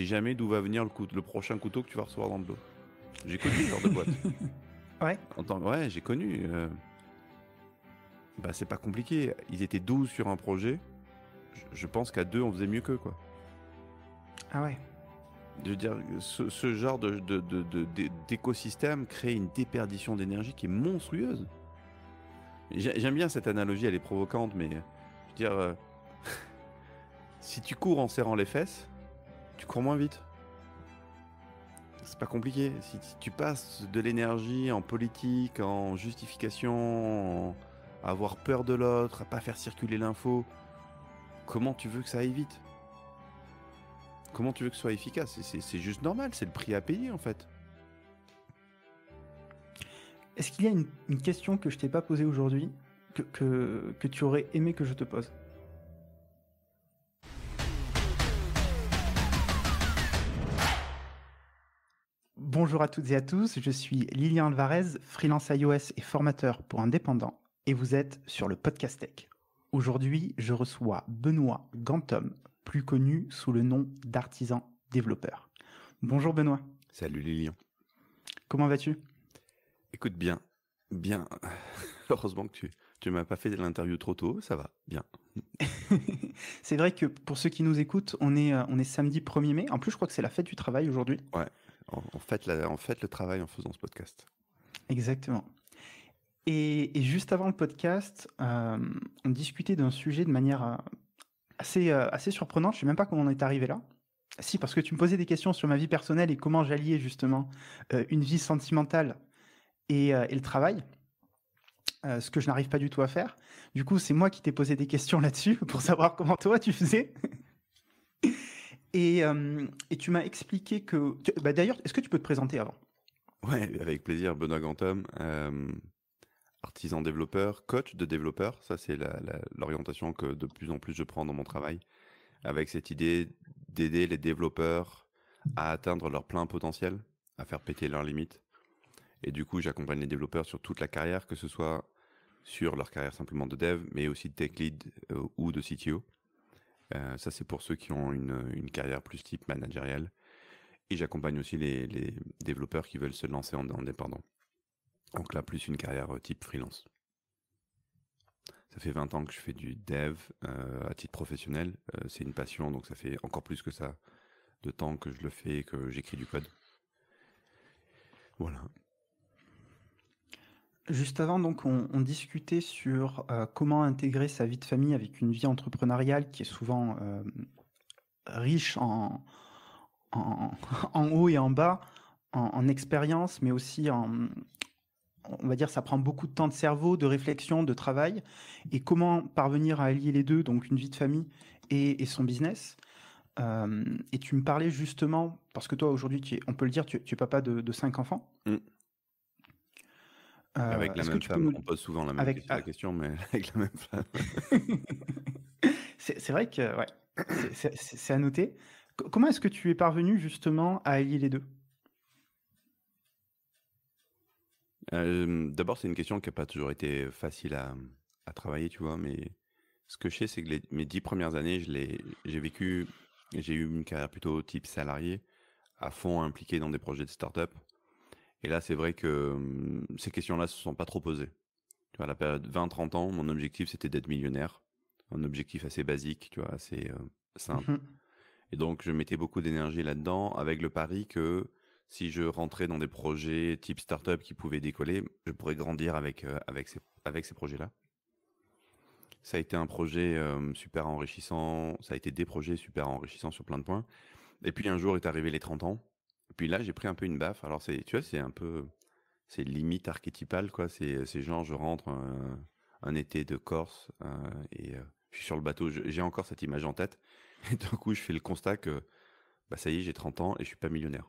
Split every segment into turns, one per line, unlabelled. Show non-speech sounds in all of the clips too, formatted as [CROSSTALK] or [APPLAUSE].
jamais d'où va venir le, prochain couteau que tu vas recevoir dans le dos. J'ai connu ce genre de boîte. [LAUGHS] Ouais. En ouais, j'ai connu. Euh, bah, c'est pas compliqué. Ils étaient 12 sur un projet. Je, pense qu'à deux, on faisait mieux qu'eux, quoi. Ah ouais. Je veux dire, ce, genre de, d'écosystème crée une déperdition d'énergie qui est monstrueuse. j'aime bien cette analogie, elle est provocante, mais je veux dire, euh, [LAUGHS] si tu cours en serrant les fesses, tu cours moins vite. C'est pas compliqué. Si tu passes de l'énergie en politique, en justification, avoir peur de l'autre, à pas faire circuler l'info, comment tu veux que ça aille vite Comment tu veux que ce
soit efficace C'est juste normal, c'est le prix à payer en fait. Est-ce qu'il y a une, question que je t'ai pas posée aujourd'hui que tu aurais aimé que je te pose Bonjour à toutes et à tous, je suis Lilian Alvarez, freelance iOS et formateur pour indépendants, et vous êtes sur le Podcast Tech. Aujourd'hui, je reçois Benoît Gantom, plus connu sous le nom d'artisan développeur. Bonjour Benoît.
Salut Lilian. Comment vas-tu Écoute bien, bien. [LAUGHS] Heureusement que tu, tu m'as pas fait l'interview trop tôt, ça va,
bien. [LAUGHS] c'est vrai que pour ceux qui nous écoutent, on est, euh, on est samedi 1er mai. En plus, je crois que c'est la fête du travail aujourd'hui. Ouais, en, fait, le travail en faisant ce podcast. Exactement. Et, juste avant le podcast, euh, on discutait d'un sujet de manière euh, assez, euh, assez surprenante. Je sais même pas comment on est arrivé là. Si, parce que tu me posais des questions sur ma vie personnelle et comment j'alliais justement une vie sentimentale et, le travail. ce que je n'arrive pas du tout à faire. Du coup, c'est moi qui t'ai posé des questions [LAUGHS] là-dessus pour savoir comment toi tu faisais. Euh, et, tu m'as expliqué que... Bah, d'ailleurs, est-ce que tu peux te présenter avant
Ouais, avec plaisir. Benoît Gantom, euh, artisan développeur, coach de développeur. Ça, c'est l'orientation que de plus en plus je prends dans mon travail, avec cette idée d'aider les développeurs à atteindre leur plein potentiel, à faire péter leurs limites. Et du coup, j'accompagne les développeurs sur toute la carrière, que ce soit sur leur carrière simplement de dev, mais aussi de tech lead euh, ou de CTO. Euh, ça, c'est pour ceux qui ont une, carrière plus type managériale. Et j'accompagne aussi les, développeurs qui veulent se lancer en indépendant. Donc là, plus une carrière euh, type freelance. Ça fait 20 ans que je fais du dev euh, à titre professionnel. c'est une passion, donc ça fait encore plus que ça de temps que je le fais et que j'écris du code. Voilà.
Juste avant, donc, on, discutait sur euh, comment intégrer sa vie de famille avec une vie entrepreneuriale qui est souvent euh, riche [LAUGHS] en, haut et en bas, en, expérience, mais aussi en, on va dire, ça prend beaucoup de temps de cerveau, de réflexion, de travail. Et comment parvenir à allier les deux, donc une vie de famille et, son business euh, Et tu me parlais justement, parce que toi aujourd'hui, on peut le dire, tu, es papa de, de cinq enfants. Mm. Euh, avec la même femme, on pose souvent la même ah. question, mais
[LAUGHS] avec la même femme.
[LAUGHS] c'est vrai que, c'est à noter. comment est-ce que tu es parvenu justement à allier les deux
D'abord, c'est une question qui n'a pas toujours été facile à, travailler, tu vois, mais ce que je sais, c'est que mes dix premières années, j'ai vécu, j'ai eu une carrière plutôt type salarié, à fond impliqué dans des projets de start-up. Et là, c'est vrai que hum, ces questions-là se sont pas trop posées. Tu vois, à la période 20-30 ans, mon objectif, c'était d'être millionnaire. Un objectif assez basique, tu vois, assez euh, simple. Mmh Et donc, je mettais beaucoup d'énergie là-dedans avec le pari que si je rentrais dans des projets type startup qui pouvaient décoller, je pourrais grandir avec, euh, avec ces, avec ces projets-là. Ça a été un projet euh, super enrichissant. Ça a été des projets super enrichissants sur plein de points. Et puis, un jour est arrivé les 30 ans. Et puis là, j'ai pris un peu une baffe. Alors, c'est, tu vois, c'est un peu, c'est limite archétypale, quoi. C'est, genre, je rentre euh, un, été de Corse euh, et euh, je suis sur le bateau. J'ai encore cette image en tête. [LAUGHS] Et d'un coup, je fais le constat que, bah, ça y est, j'ai 30 ans et je suis pas millionnaire.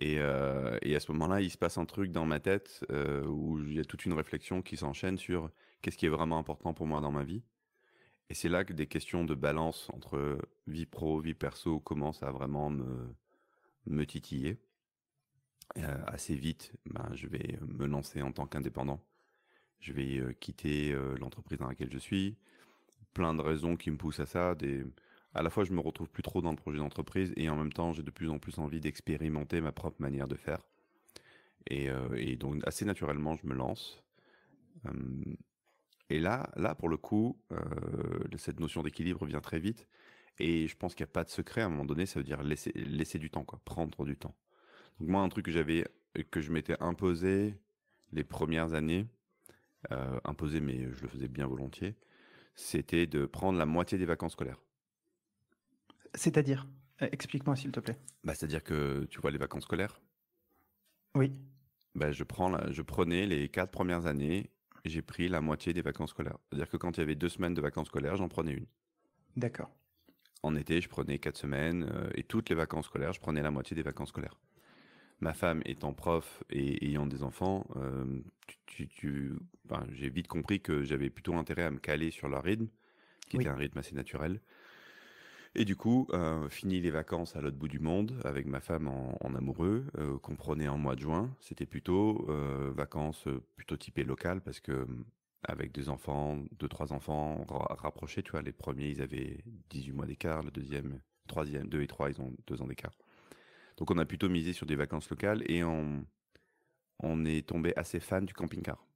Et, et à ce moment-là, il se passe un truc dans ma tête où il y a toute une réflexion qui s'enchaîne sur qu'est-ce qui est vraiment important pour moi dans ma vie. Et c'est là que des questions de balance entre vie pro, vie perso commencent à vraiment me, me titiller. Euh, assez vite, ben, je vais me lancer en tant qu'indépendant. Je vais euh, quitter euh, l'entreprise dans laquelle je suis. Plein de raisons qui me poussent à ça. Des... À la fois, je me retrouve plus trop dans le projet d'entreprise et en même temps, j'ai de plus en plus envie d'expérimenter ma propre manière de faire. Et, et, donc, assez naturellement, je me lance. et là, là, pour le coup, cette notion d'équilibre vient très vite et je pense qu'il n'y a pas de secret. À un moment donné, ça veut dire laisser, laisser du temps, quoi. Prendre du temps. Donc moi, un truc que j'avais, que je m'étais imposé les premières années, euh, imposé, mais je le faisais bien volontiers, c'était de prendre la moitié des vacances scolaires.
C'est-à-dire euh, Explique-moi, s'il te plaît.
Bah, c'est-à-dire que, tu vois, les vacances scolaires Oui. Bah, je, prends je prenais les quatre premières années, j'ai pris la moitié des vacances scolaires. C'est-à-dire que quand il y avait deux semaines de vacances scolaires, j'en prenais une. D'accord. En été, je prenais quatre semaines euh, et toutes les vacances scolaires, je prenais la moitié des vacances scolaires. Ma femme étant prof et ayant des enfants, euh, j'ai vite compris que j'avais plutôt intérêt à me caler sur leur rythme, qui était un rythme assez naturel. Et du coup, euh, fini les vacances à l'autre bout du monde avec ma femme en, amoureux, qu'on prenait en mois de juin. C'était plutôt vacances plutôt typées locales parce que avec deux enfants, deux, trois enfants rapprochés, tu vois. Les premiers, ils avaient 18 mois d'écart, le deuxième, troisième, deux et trois, ils ont deux ans d'écart. Donc on a plutôt misé sur des vacances locales et on, on est tombé assez fan du camping-car.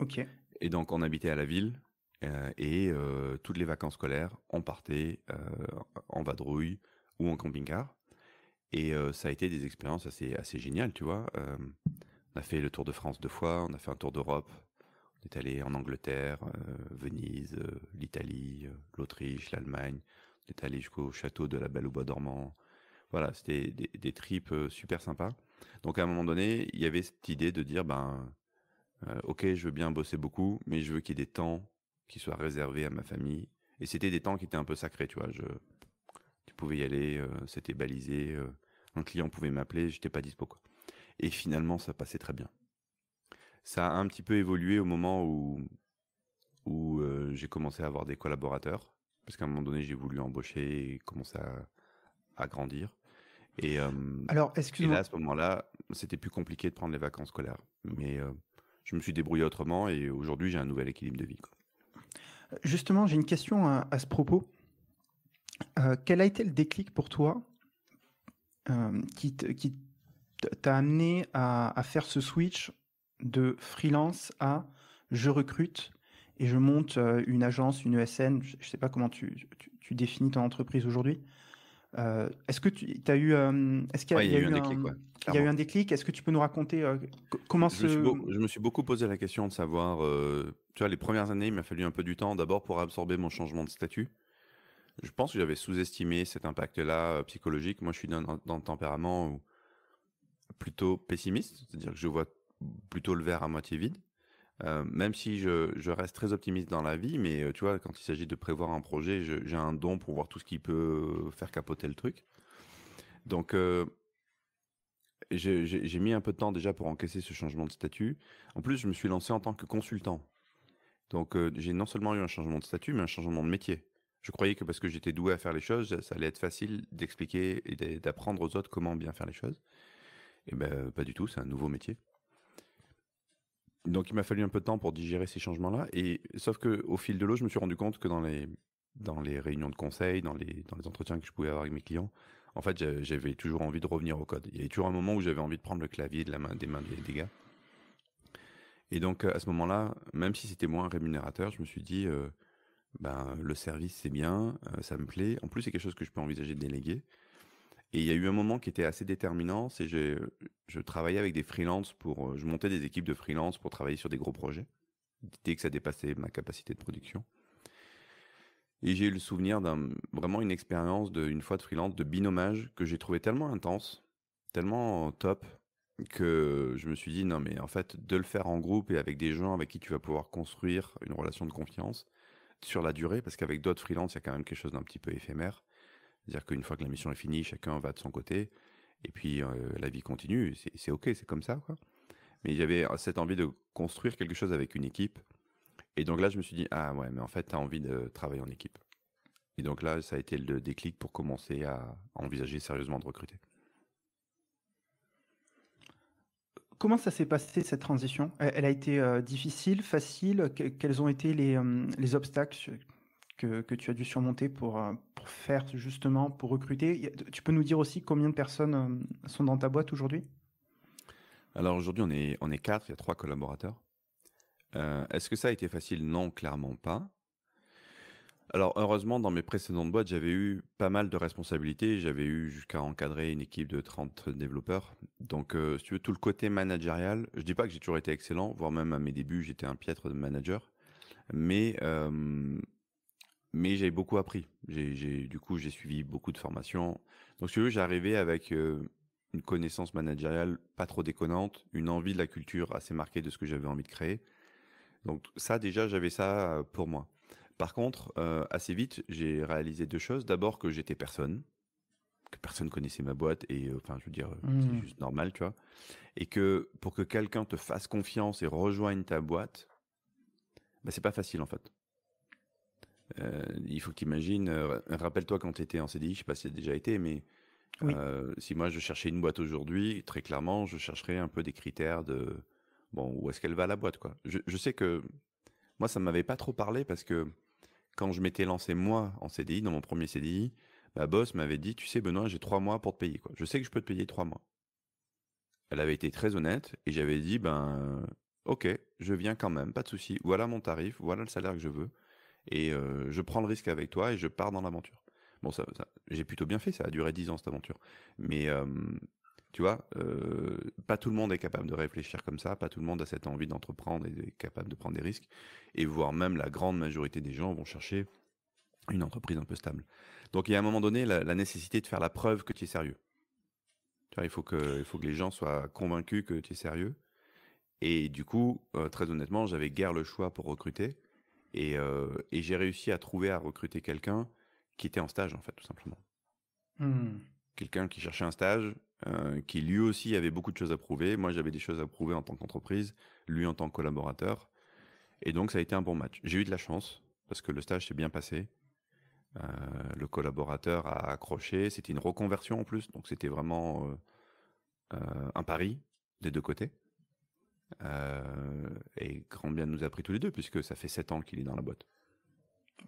Ok. Et donc on habitait à la ville euh, et euh, toutes les vacances scolaires, on partait euh, en vadrouille ou en camping-car. Et ça a été des expériences assez, assez géniales, tu vois. on a fait le Tour de France deux fois, on a fait un Tour d'Europe, on est allé en Angleterre, euh, Venise, euh, l'Italie, euh, l'Autriche, l'Allemagne. On est allé jusqu'au château de la Belle au Bois dormant. Voilà, c'était des, tripes super sympas. Donc à un moment donné, il y avait cette idée de dire, ben, ok, je veux bien bosser beaucoup, mais je veux qu'il y ait des temps qui soient réservés à ma famille. Et c'était des temps qui étaient un peu sacrés, tu vois. Je, tu pouvais y aller, c'était balisé. un client pouvait m'appeler, j'étais pas dispo Et finalement, ça passait très bien. Ça a un petit peu évolué au moment où, où euh, j'ai commencé à avoir des collaborateurs, parce qu'à un moment donné, j'ai voulu embaucher et commencer à, grandir. Et, là, à ce moment-là, c'était plus compliqué de prendre les vacances scolaires. Mais euh, je me suis débrouillé autrement et aujourd'hui, j'ai un nouvel équilibre de vie.
Justement, j'ai une question à, ce propos. Euh, quel a été le déclic pour toi qui t'a amené à, à, faire ce switch de freelance à je recrute et je monte euh, une agence, une ESN, je ne sais pas comment tu, tu, définis ton entreprise aujourd'hui. Euh, est-ce que tu as eu, euh, est-ce qu'il y, a eu un déclic, il y a eu un déclic Est-ce que tu peux nous raconter comment je, ce... me
je me suis beaucoup posé la question de savoir, tu vois, les premières années, il m'a fallu un peu du temps d'abord pour absorber mon changement de statut. Je pense que j'avais sous-estimé cet impact-là psychologique. Moi, je suis dans, dans, le tempérament plutôt pessimiste, c'est-à-dire que je vois plutôt le verre à moitié vide. Euh, même si je, je, reste très optimiste dans la vie, mais euh, tu vois, quand il s'agit de prévoir un projet, j'ai un don pour voir tout ce qui peut euh, faire capoter le truc. Donc, j'ai mis un peu de temps déjà pour encaisser ce changement de statut. En plus, je me suis lancé en tant que consultant. Donc, j'ai non seulement eu un changement de statut, mais un changement de métier. Je croyais que parce que j'étais doué à faire les choses, ça allait être facile d'expliquer et d'apprendre aux autres comment bien faire les choses. Et eh ben, pas du tout, c'est un nouveau métier. Donc il m'a fallu un peu de temps pour digérer ces changements-là. Et sauf que au fil de l'eau, je me suis rendu compte que dans les dans les réunions de conseil, dans les dans les entretiens que je pouvais avoir avec mes clients, en fait, j'avais toujours envie de revenir au code. Il y avait toujours un moment où j'avais envie de prendre le clavier de la main des mains des, gars. Et donc à ce moment-là, même si c'était moins rémunérateur, je me suis dit euh, ben le service c'est bien, euh, ça me plaît. En plus c'est quelque chose que je peux envisager de déléguer. Et il y a eu un moment qui était assez déterminant, c'est que euh, je travaillais avec des freelances pour, euh, je montais des équipes de freelance pour travailler sur des gros projets, dès que ça dépassait ma capacité de production. Et j'ai eu le souvenir d'un, vraiment une expérience d'une fois de freelance, de binomage, que j'ai trouvé tellement intense, tellement top, que je me suis dit, non mais en fait, de le faire en groupe et avec des gens avec qui tu vas pouvoir construire une relation de confiance, sur la durée, parce qu'avec d'autres freelances, il y a quand même quelque chose d'un petit peu éphémère. C'est-à-dire qu'une fois que la mission est finie, chacun va de son côté, et puis euh, la vie continue, c'est ok, c'est comme ça. Quoi. Mais j'avais euh, cette envie de construire quelque chose avec une équipe. Et donc là, je me suis dit, ah ouais, mais en fait, tu as envie de travailler en équipe. Et donc là, ça a été le déclic pour commencer à envisager sérieusement de recruter.
Comment ça s'est passé cette transition Elle a été euh, difficile, facile Quels ont été les obstacles que, tu as dû surmonter pour, euh, faire justement, pour recruter. Tu peux nous dire aussi combien de personnes euh, sont dans ta boîte aujourd'hui
Alors aujourd'hui, on est, on est quatre, il y a trois collaborateurs. Euh, est-ce que ça a été facile Non, clairement pas. Alors heureusement, dans mes précédentes boîtes, j'avais eu pas mal de responsabilités. J'avais eu jusqu'à encadrer une équipe de 30 développeurs. Donc si tu veux, tout le côté managérial, je dis pas que j'ai toujours été excellent, voire même à mes débuts, j'étais un piètre de manager. Mais mais j'ai beaucoup appris. J'ai, du coup, j'ai suivi beaucoup de formations. Donc, si tu veux, j'arrivais avec euh, une connaissance managériale pas trop déconnante, une envie de la culture assez marquée de ce que j'avais envie de créer. Donc, ça, déjà, j'avais ça euh, pour moi. Par contre, euh, assez vite, j'ai réalisé deux choses. D'abord, que j'étais personne, que personne connaissait ma boîte, et enfin, je veux dire, c'est mmh. juste normal, tu vois. Et que pour que quelqu'un te fasse confiance et rejoigne ta boîte, bah, c'est pas facile en fait. Euh, il faut tu euh, rappelle-toi quand tu étais en CDI, je sais pas si tu as déjà été, mais euh, si moi je cherchais une boîte aujourd'hui, très clairement, je chercherais un peu des critères de bon où est-ce qu'elle va la boîte quoi. Je, je sais que moi ça m'avait pas trop parlé parce que quand je m'étais lancé moi en CDI dans mon premier CDI, ma boss m'avait dit tu sais Benoît j'ai trois mois pour te payer quoi. Je sais que je peux te payer trois mois. Elle avait été très honnête et j'avais dit ben ok je viens quand même pas de souci. Voilà mon tarif, voilà le salaire que je veux et euh, je prends le risque avec toi et je pars dans l'aventure. Bon, ça, j'ai plutôt bien fait, ça a duré dix ans cette aventure. Mais euh, tu vois, euh, pas tout le monde est capable de réfléchir comme ça, pas tout le monde a cette envie d'entreprendre et est capable de prendre des risques, et voire même la grande majorité des gens vont chercher une entreprise un peu stable. Donc il y a un moment donné la, nécessité de faire la preuve que tu es sérieux. il faut que, les gens soient convaincus que tu es sérieux. Et du coup, très honnêtement, j'avais guère le choix pour recruter. Et, j'ai réussi à trouver, à recruter quelqu'un qui était en stage, en fait, tout simplement. Mmh. Quelqu'un qui cherchait un stage, qui lui aussi avait beaucoup de choses à prouver. Moi, j'avais des choses à prouver en tant qu'entreprise, lui en tant que collaborateur. Et donc, ça a été un bon match. J'ai eu de la chance parce que le stage s'est bien passé. le collaborateur a accroché. C'était une reconversion en plus, donc c'était vraiment un pari des deux côtés. Euh, et grand bien nous a pris tous les deux, puisque ça fait 7 ans qu'il est dans la boîte.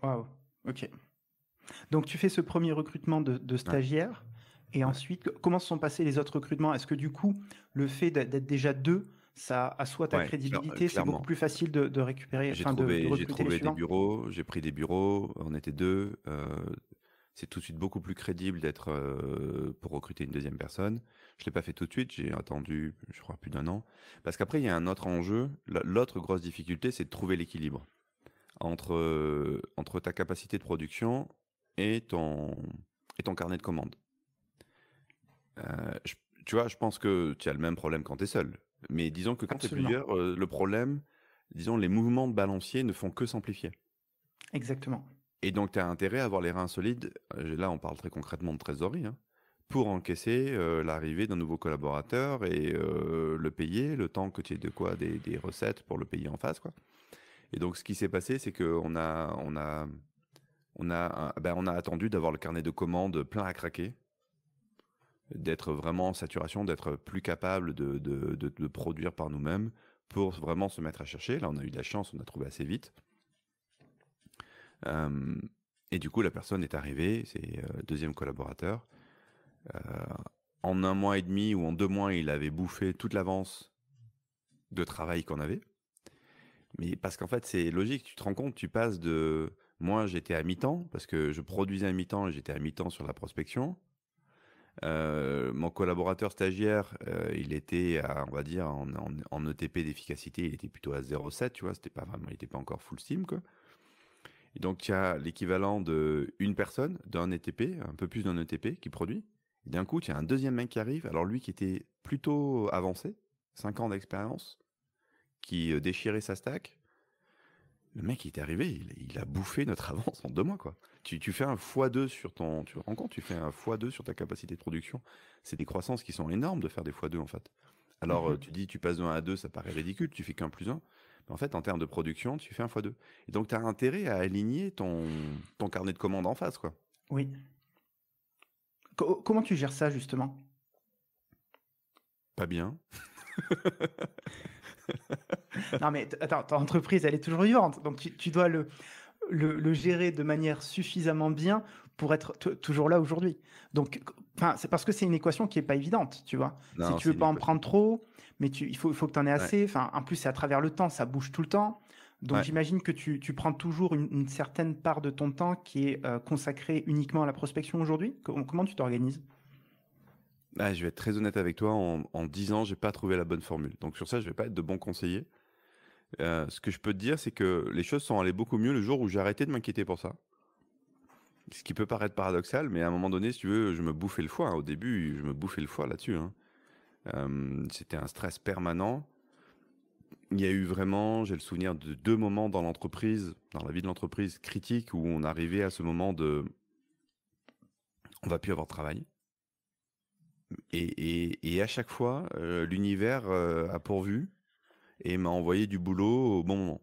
Waouh, ok. Donc tu fais ce premier recrutement de, de stagiaires, et ensuite, comment se sont passés les autres recrutements Est-ce que du coup, le fait d'être déjà deux, ça assoit ta crédibilité, c'est beaucoup plus facile de, récupérer. J'ai trouvé, j'ai trouvé des
bureaux, j'ai pris des bureaux, on était deux. Euh, c'est tout de suite beaucoup plus crédible d'être euh, pour recruter une deuxième personne. Je l'ai pas fait tout de suite, j'ai attendu, je crois, plus d'un an. Parce qu'après, il y a un autre enjeu. L'autre grosse difficulté, c'est de trouver l'équilibre entre euh, entre ta capacité de production et ton et ton carnet de commandes. Euh, tu vois, je pense que tu as le même problème quand tu es seul. Mais disons que quand tu es plusieurs, le problème, disons, les mouvements de balancier ne font que s'amplifier. Exactement. Et donc, tu as intérêt à avoir les reins solides, euh, là on parle très concrètement de trésorerie, hein, pour encaisser euh, l'arrivée d'un nouveau collaborateur et euh, le payer, le temps que tu aies de quoi des, recettes pour le payer en face. Quoi. Et donc, ce qui s'est passé, c'est qu'on a, on a, on a, ben, a attendu d'avoir le carnet de commandes plein à craquer d'être vraiment en saturation, d'être plus capable de, de produire par nous-mêmes pour vraiment se mettre à chercher. Là, on a eu de la chance, on a trouvé assez vite et du coup, la personne est arrivée, c'est euh, deuxième collaborateur. Euh, en un mois et demi ou en deux mois, il avait bouffé toute l'avance de travail qu'on avait. Mais parce qu'en fait, c'est logique, tu te rends compte, tu passes de... Moi, j'étais à mi-temps, parce que je produisais à mi-temps et j'étais à mi-temps sur la prospection. Euh, mon collaborateur stagiaire, il était, à, on va dire, en, en, ETP e d'efficacité, il était plutôt à 0,7, tu vois, c'était pas vraiment, il était pas encore full steam, quoi. Et donc, tu as l'équivalent de personne, d'un ETP, un peu plus d'un ETP qui produit. Et d'un coup, tu as un deuxième mec qui arrive. Alors lui qui était plutôt avancé, 5 ans d'expérience, qui euh, déchirait sa stack. Le mec, il est arrivé, il, a bouffé notre [LAUGHS] avance en deux mois, quoi. Tu, fais un x2 sur ton, tu te rends compte, tu fais un x2 sur ta capacité de production. C'est des croissances qui sont énormes de faire des x2, en fait. Alors, mmh euh, tu dis, tu passes de 1 à 2, ça paraît ridicule, tu fais qu'un plus un en fait, en termes de production, tu fais un fois deux. Et donc, tu as intérêt à aligner ton, ton carnet de commandes en face, quoi.
Oui. comment tu gères ça, justement
Pas bien. [LAUGHS]
non mais attends, ton entreprise elle est toujours vivante, donc tu dois le, le, gérer de manière suffisamment bien pour être toujours là aujourd'hui. Donc, c'est parce que c'est une équation qui n'est pas évidente, tu vois. si tu veux pas en prendre trop, mais il faut, faut que tu en aies assez. Enfin, en plus, c'est à travers le temps, ça bouge tout le temps. Donc, j'imagine que tu, prends toujours une, certaine part de ton temps qui est euh, consacrée uniquement à la prospection aujourd'hui. Comment tu t'organises
bah, je vais être très honnête avec toi. En, en 10 ans, n'ai pas trouvé la bonne formule. Donc sur ça, je ne vais pas être de bon conseiller. Euh, ce que je peux te dire, c'est que les choses sont allées beaucoup mieux le jour où j'ai arrêté de m'inquiéter pour ça. Ce qui peut paraître paradoxal, mais à un moment donné, si tu veux, je me bouffais le foie. Hein. Au début, je me bouffais le foie là-dessus. Hein. Euh, c'était un stress permanent. Il y a eu vraiment, j'ai le souvenir de deux moments dans l'entreprise, dans la vie de l'entreprise critique, où on arrivait à ce moment de, on va plus avoir de travail. Et, à chaque fois, euh, l'univers a pourvu et m'a envoyé du boulot au bon moment.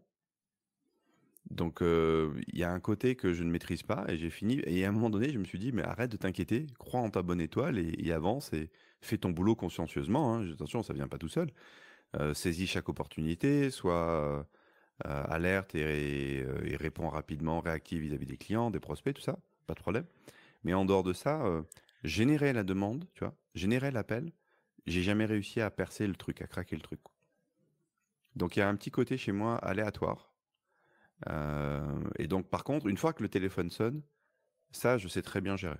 Donc euh, il y a un côté que je ne maîtrise pas et j'ai fini. Et à un moment donné, je me suis dit mais arrête de t'inquiéter, crois en ta bonne étoile et, avance et fais ton boulot consciencieusement. Hein. Attention, ça vient pas tout seul. Euh, saisis chaque opportunité, sois euh, alerte et, et, réponds rapidement, réactive vis-à-vis des clients, des prospects, tout ça, pas de problème. Mais en dehors de ça, générer la demande, tu vois, générer l'appel. J'ai jamais réussi à percer le truc, à craquer le truc. Donc il y a un petit côté chez moi aléatoire. Euh, et donc par contre, une fois que le téléphone sonne, ça, je sais très bien gérer.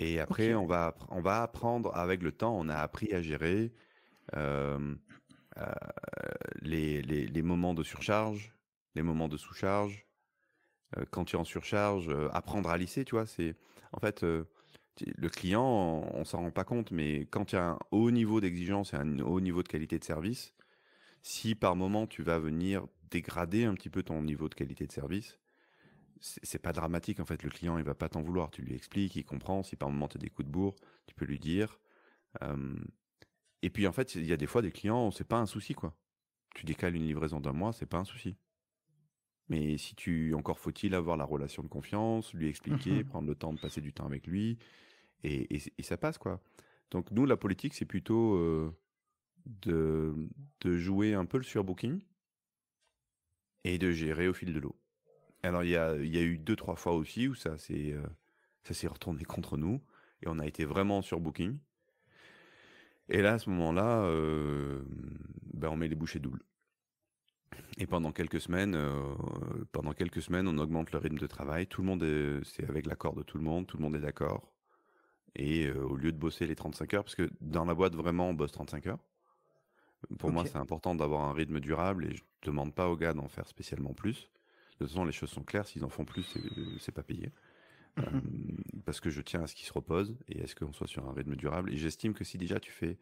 Et après, on, va, on va apprendre avec le temps, on a appris à gérer euh, les, moments de surcharge, les moments de sous-charge. Euh, quand tu es en surcharge, apprendre à lisser, tu vois, c'est en fait le client, on, ne s'en rend pas compte, mais quand il y a un haut niveau d'exigence et un haut niveau de qualité de service, si par moment tu vas venir dégrader un petit peu ton niveau de qualité de service, c'est pas dramatique en fait. Le client il va pas t'en vouloir. Tu lui expliques, il comprend. Si par moment tu as des coups de bourre, tu peux lui dire. et puis en fait, il y a des fois des clients, c'est pas un souci quoi. Tu décales une livraison d'un mois, c'est pas un souci. Mais si tu encore faut-il avoir la relation de confiance, lui expliquer, mmh prendre le temps de passer du temps avec lui, et, ça passe quoi. Donc nous la politique c'est plutôt de, jouer un peu le surbooking et de gérer au fil de l'eau. Alors il y a, eu deux trois fois aussi où ça s'est euh, ça s'est retourné contre nous et on a été vraiment surbooking. Et là à ce moment-là, euh, ben, on met les bouchées doubles. Et pendant quelques semaines, euh, pendant quelques semaines, on augmente le rythme de travail. Tout le monde, c'est avec l'accord de tout le monde, tout le monde est d'accord. Et au lieu de bosser les 35 heures, parce que dans la boîte vraiment on bosse 35 heures, pour moi, c'est important d'avoir un rythme durable et je demande pas aux gars d'en faire spécialement plus. De toute façon, les choses sont claires. S'ils en font plus, c'est pas payé. Euh, mhm. parce que je tiens à ce qu'ils se reposent et à ce qu'on soit sur un rythme durable. Et j'estime que si déjà tu fais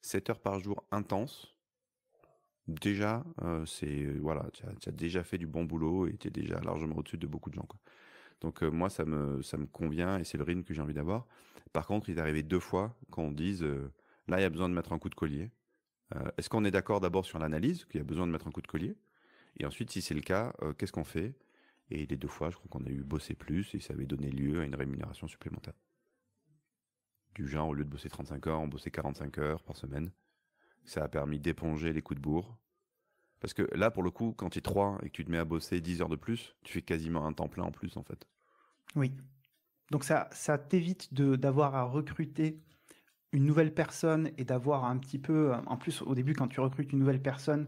7 heures par jour intense, déjà, euh, c'est voilà, tu as, déjà fait du bon boulot et tu es déjà largement au-dessus de beaucoup de gens. Donc euh, moi, ça me ça me convient et c'est le rythme que j'ai envie d'avoir. Par contre, il est arrivé deux fois qu'on dise là, il y a besoin de mettre un coup de collier. Euh, est-ce qu'on est, d'accord d'abord sur l'analyse, qu'il y a besoin de mettre un coup de collier Et ensuite, si c'est le cas, euh, qu'est-ce qu'on fait Et les deux fois, je crois qu'on a eu bosser plus et ça avait donné lieu à une rémunération supplémentaire. Du genre, au lieu de bosser 35 heures, on bossait 45 heures par semaine. Ça a permis d'éponger les coups de bourre. Parce que là, pour le coup, quand tu es 3 et que tu te mets à bosser 10 heures de plus, tu fais quasiment un temps plein en plus, en fait.
Oui. Donc ça, ça t'évite d'avoir à recruter une nouvelle personne et d'avoir un petit peu, en plus au début quand tu recrutes une nouvelle personne,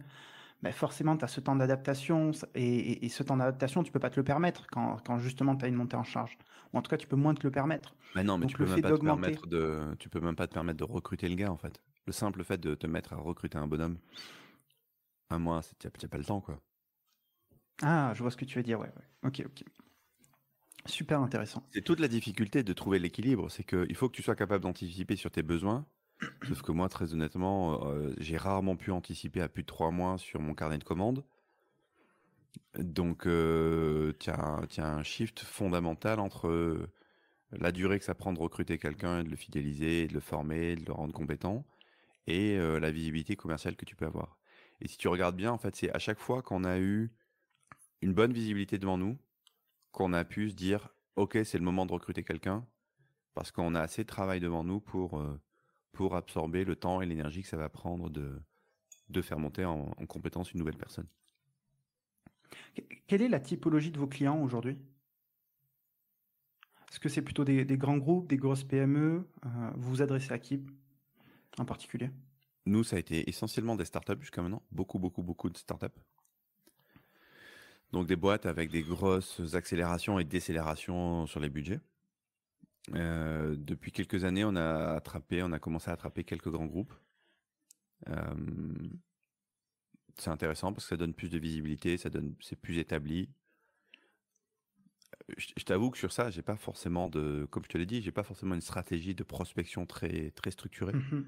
mais ben, forcément tu as ce temps d'adaptation et, ce temps d'adaptation tu peux pas te le permettre quand, quand justement tu as une montée en charge. Ou en tout cas tu peux moins te le permettre.
mais non mais tu peux, même pas te permettre de, tu peux même pas te permettre de recruter le gars en fait. Le simple fait de te mettre à recruter un bonhomme, un mois, t'as pas le temps quoi.
Ah je vois ce que tu veux dire ouais, ouais. ok ok. Super intéressant.
C'est toute la difficulté de trouver l'équilibre, c'est qu'il faut que tu sois capable d'anticiper sur tes besoins. [CLEARS THROAT] Sauf que moi, très honnêtement, euh, j'ai rarement pu anticiper à plus de trois mois sur mon carnet de commandes. Donc, tiens, tu as, un shift fondamental entre euh, la durée que ça prend de recruter quelqu'un, et de le fidéliser, de le former, de le rendre compétent, et euh, la visibilité commerciale que tu peux avoir. Et si tu regardes bien, en fait, c'est à chaque fois qu'on a eu une bonne visibilité devant nous, qu'on a pu se dire, OK, c'est le moment de recruter quelqu'un, parce qu'on a assez de travail devant nous pour, euh, pour absorber le temps et l'énergie que ça va prendre de, de faire monter en, compétence une nouvelle personne.
Quelle est la typologie de vos clients aujourd'hui Est-ce que c'est plutôt des, grands groupes, des grosses PME euh, Vous vous adressez à qui en particulier
Nous, ça a été essentiellement des startups jusqu'à maintenant. Beaucoup, beaucoup, beaucoup de startups. Donc des boîtes avec des grosses accélérations et décélérations sur les budgets. Euh, depuis quelques années, on a attrapé, on a commencé à attraper quelques grands groupes. Euh, c'est intéressant parce que ça donne plus de visibilité, ça donne, c'est plus établi. Je, t'avoue que sur ça, j'ai pas forcément de, comme je te l'ai dit, j'ai pas forcément une stratégie de prospection très très structurée. Mm-hmm.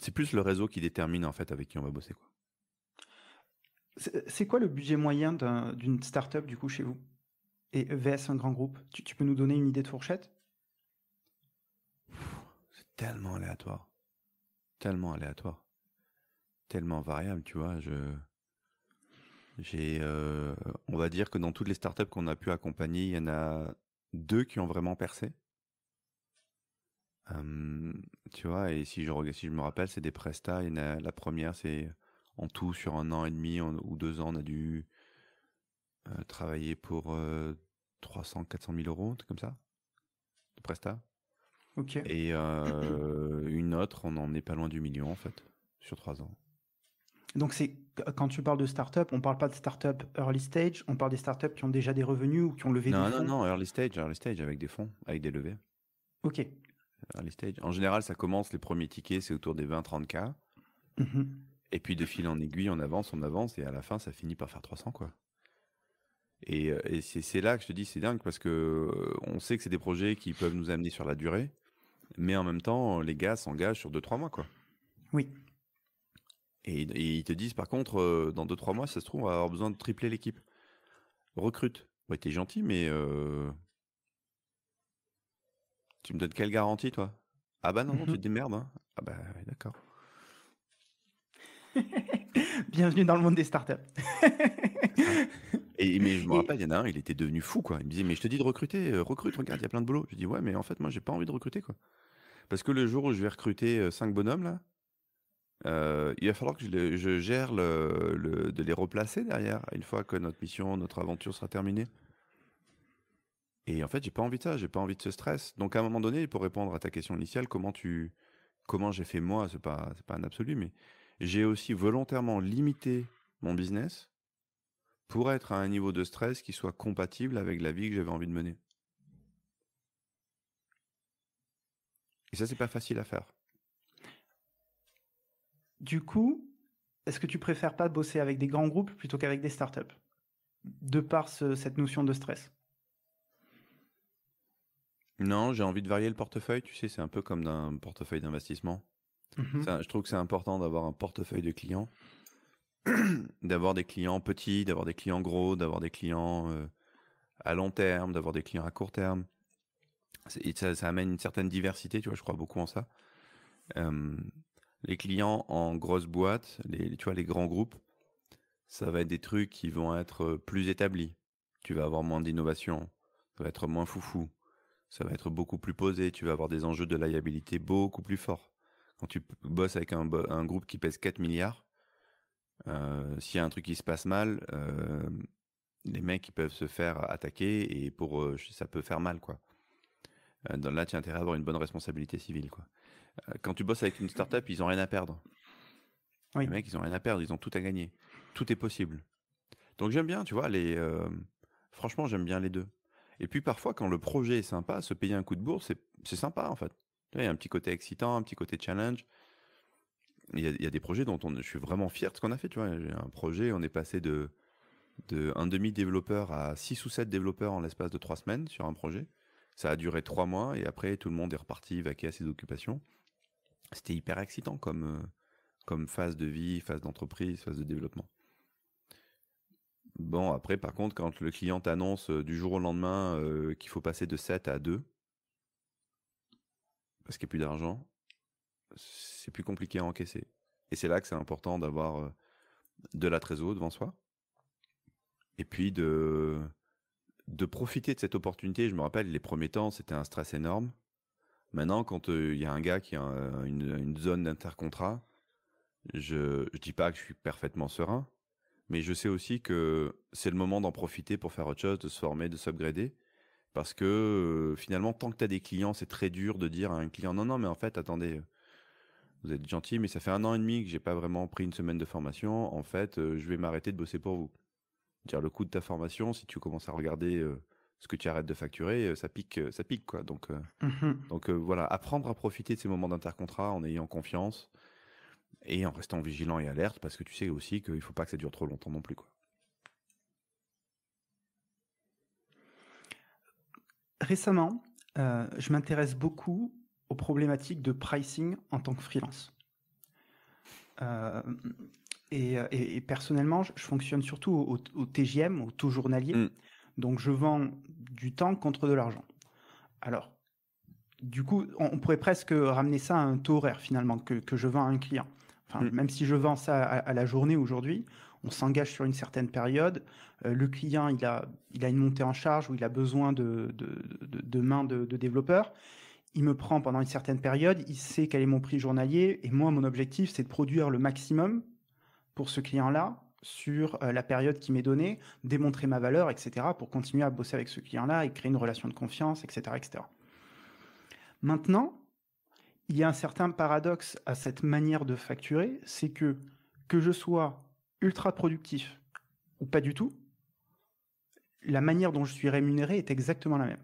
C'est plus le réseau qui détermine en fait avec qui on va bosser
euh, c'est quoi le budget moyen d'une start startup du coup chez vous et VS un grand groupe tu, peux nous donner une idée de fourchette
C'est tellement aléatoire, tellement aléatoire, tellement variable, tu vois. Je j'ai, euh, on va dire que dans toutes les startups qu'on a pu accompagner, il y en a deux qui ont vraiment percé. Hum, tu vois, et si je, je me rappelle, c'est des prestats. la première, c'est en tout, sur un an et demi ou deux ans, on a dû euh, travailler pour 300, 400 000 euros, comme ça, de Presta. Ok. Et euh, [CLEARS THROAT] une autre, on n'en est pas loin du million, en fait, sur trois ans.
Donc, c'est quand tu parles de start-up, on ne parle pas de start-up early stage, on parle des start-up qui ont déjà des revenus ou qui ont levé des fonds Non, non,
early stage, early stage avec des fonds, avec des levées. Ok. Early stage. En général, ça commence, les premiers tickets, c'est autour des 20-30K. Et puis de fil en aiguille, on avance, on avance, et à la fin, ça finit par faire 300, quoi. Et, euh, c'est là que je te dis, c'est dingue, parce que euh, on sait que c'est des projets qui peuvent nous amener sur la durée, mais en même temps, les gars s'engagent sur 2-3 mois, quoi. Oui. Et, ils te disent, par contre, euh, dans 2-3 mois, ça se trouve, on va avoir besoin de tripler l'équipe. Recrute. Ouais, t'es gentil, mais tu me donnes quelle garantie, toi Ah bah non, non, tu te [LAUGHS] démerdes. Hein. Ah bah d'accord.
[LAUGHS] Bienvenue dans le monde des startups.
et, mais je me rappelle, il y en a un, il était devenu fou, quoi. Il me disait, mais je te dis de recruter, euh, recrute, regarde, il y a plein de boulot. Je dis, ouais, mais en fait, moi, j'ai pas envie de recruter, quoi. Parce que le jour où je vais recruter 5 euh, bonhommes, là, euh, il va falloir que je, gère le, de les replacer derrière, une fois que notre mission, notre aventure sera terminée. Et en fait, j'ai pas envie de ça, j'ai pas envie de ce stress. Donc à un moment donné, pour répondre à ta question initiale, comment tu, comment j'ai fait moi, c'est pas, c'est pas un absolu, mais j'ai aussi volontairement limité mon business pour être à un niveau de stress qui soit compatible avec la vie que j'avais envie de mener.
Et ça, c'est pas facile à faire. Du coup, est-ce que tu préfères pas bosser avec des grands groupes plutôt qu'avec des startups De par cette notion de stress
Non, j'ai envie de varier le portefeuille. Tu sais, c'est un peu comme d'un portefeuille d'investissement. Mm-hmm. je trouve que c'est important d'avoir un portefeuille de clients, [CLEARS THROAT] d'avoir des clients petits, d'avoir des clients gros, d'avoir des clients euh, à long terme, d'avoir des clients à court terme. ça, amène une certaine diversité, tu vois, je crois beaucoup en ça. les clients en grosse boîte, les, tu vois, les grands groupes, ça va être des trucs qui vont être euh, plus établis. Tu vas avoir moins d'innovation, ça va être moins foufou, ça va être beaucoup plus posé, tu vas avoir des enjeux de liabilité beaucoup plus forts quand tu bosses avec un, groupe qui pèse 4 milliards, euh, s'il y a un truc qui se passe mal, euh, les mecs ils peuvent se faire attaquer et pour euh, ça peut faire mal quoi. là, tu as intérêt à avoir une bonne responsabilité civile quoi. Quand tu bosses avec une startup, ils ont rien à perdre. Oui. Les mecs, ils ont rien à perdre, ils ont tout à gagner. Tout est possible. Donc j'aime bien, tu vois, les. franchement, j'aime bien les deux. Et puis parfois, quand le projet est sympa, se payer un coup de bourse, c'est sympa en fait il y a un petit côté excitant, un petit côté challenge. Il y a, des projets dont on, je suis vraiment fier de ce qu'on a fait. Tu vois, un projet, on est passé de, un demi-développeur à 6 ou sept développeurs en l'espace de trois semaines sur un projet. Ça a duré trois mois et après, tout le monde est reparti vaquer à ses occupations. C'était hyper excitant comme, euh, comme phase de vie, phase d'entreprise, phase de développement. Bon, après, par contre, quand le client annonce euh, du jour au lendemain euh, qu'il faut passer de 7 à 2, parce qu'il n'y a plus d'argent, c'est plus compliqué à encaisser. Et c'est là que c'est important d'avoir euh, de la trésorerie devant soi. Et puis de, de profiter de cette opportunité. Je me rappelle, les premiers temps, c'était un stress énorme. Maintenant, quand euh, il y a un gars qui a une, une, zone d'intercontrat, je ne dis pas que je suis parfaitement serein, mais je sais aussi que c'est le moment d'en profiter pour faire autre chose, de se former, de s'upgrader. Parce que euh, finalement, tant que tu as des clients, c'est très dur de dire à un client non, non, mais en fait, attendez, euh, vous êtes gentil, mais ça fait un an et demi que j'ai pas vraiment pris une semaine de formation. En fait, euh, je vais m'arrêter de bosser pour vous. le coût de ta formation, si tu commences à regarder ce que tu arrêtes de facturer, ça pique, ça pique quoi. Donc, mmh donc voilà, apprendre à profiter de ces moments d'intercontrat en ayant confiance et en restant vigilant et alerte, parce que tu sais aussi qu'il faut pas que ça dure trop longtemps non plus quoi.
Récemment, euh, je m'intéresse beaucoup aux problématiques de pricing en tant que freelance. Euh, euh, et, personnellement, je, fonctionne surtout au, TGM, au taux journalier. Mm. Donc, je vends du temps contre de l'argent. Alors, du coup, on, pourrait presque ramener ça à un taux horaire finalement que, je vends à un client. Mm. même si je vends ça à la journée aujourd'hui, on s'engage sur une certaine période. Euh, le client, il a, il a une montée en charge où il a besoin de, de, de, mains de, développeurs. Il me prend pendant une certaine période, il sait quel est mon prix journalier, et moi, mon objectif, c'est de produire le maximum pour ce client-là sur euh, la période qui m'est donnée, démontrer ma valeur, etc., pour continuer à bosser avec ce client-là et créer une relation de confiance, etc., etc. Maintenant, il y a un certain paradoxe à cette manière de facturer, c'est que que je sois ultra productif ou pas du tout, la manière dont je suis rémunéré est exactement la même.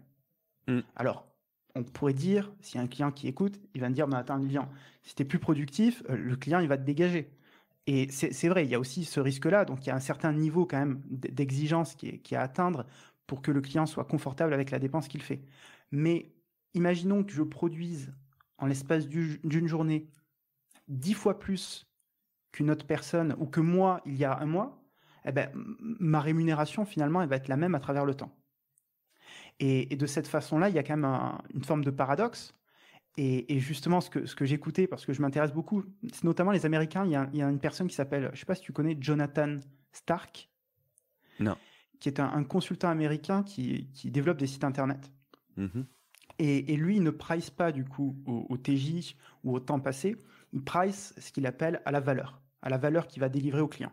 Mm. Alors, on pourrait dire, si un client qui écoute, il va me dire, mais attends, client, si tu es plus productif, euh, le client, il va te dégager. Et c'est vrai, il y a aussi ce risque-là. Donc, il y a un certain niveau quand même d'exigence qui qui est à atteindre pour que le client soit confortable avec la dépense qu'il fait. Mais imaginons que je produise en l'espace d'une journée dix fois plus qu'une autre personne ou que moi il y a un mois, eh ben, ma rémunération finalement elle va être la même à travers le temps. Et, de cette façon-là, il y a quand même une forme de paradoxe. Et, justement, ce que, ce que j'écoutais, parce que je m'intéresse beaucoup, c'est notamment les Américains. Il y, a, une personne qui s'appelle, je sais pas si tu connais, Jonathan Stark. Non. Qui est un, consultant américain qui, développe des sites internet. Mmh et, lui, il ne price pas du coup au TJ ou au temps passé, il price ce qu'il appelle à la valeur, à la valeur qu'il va délivrer au client.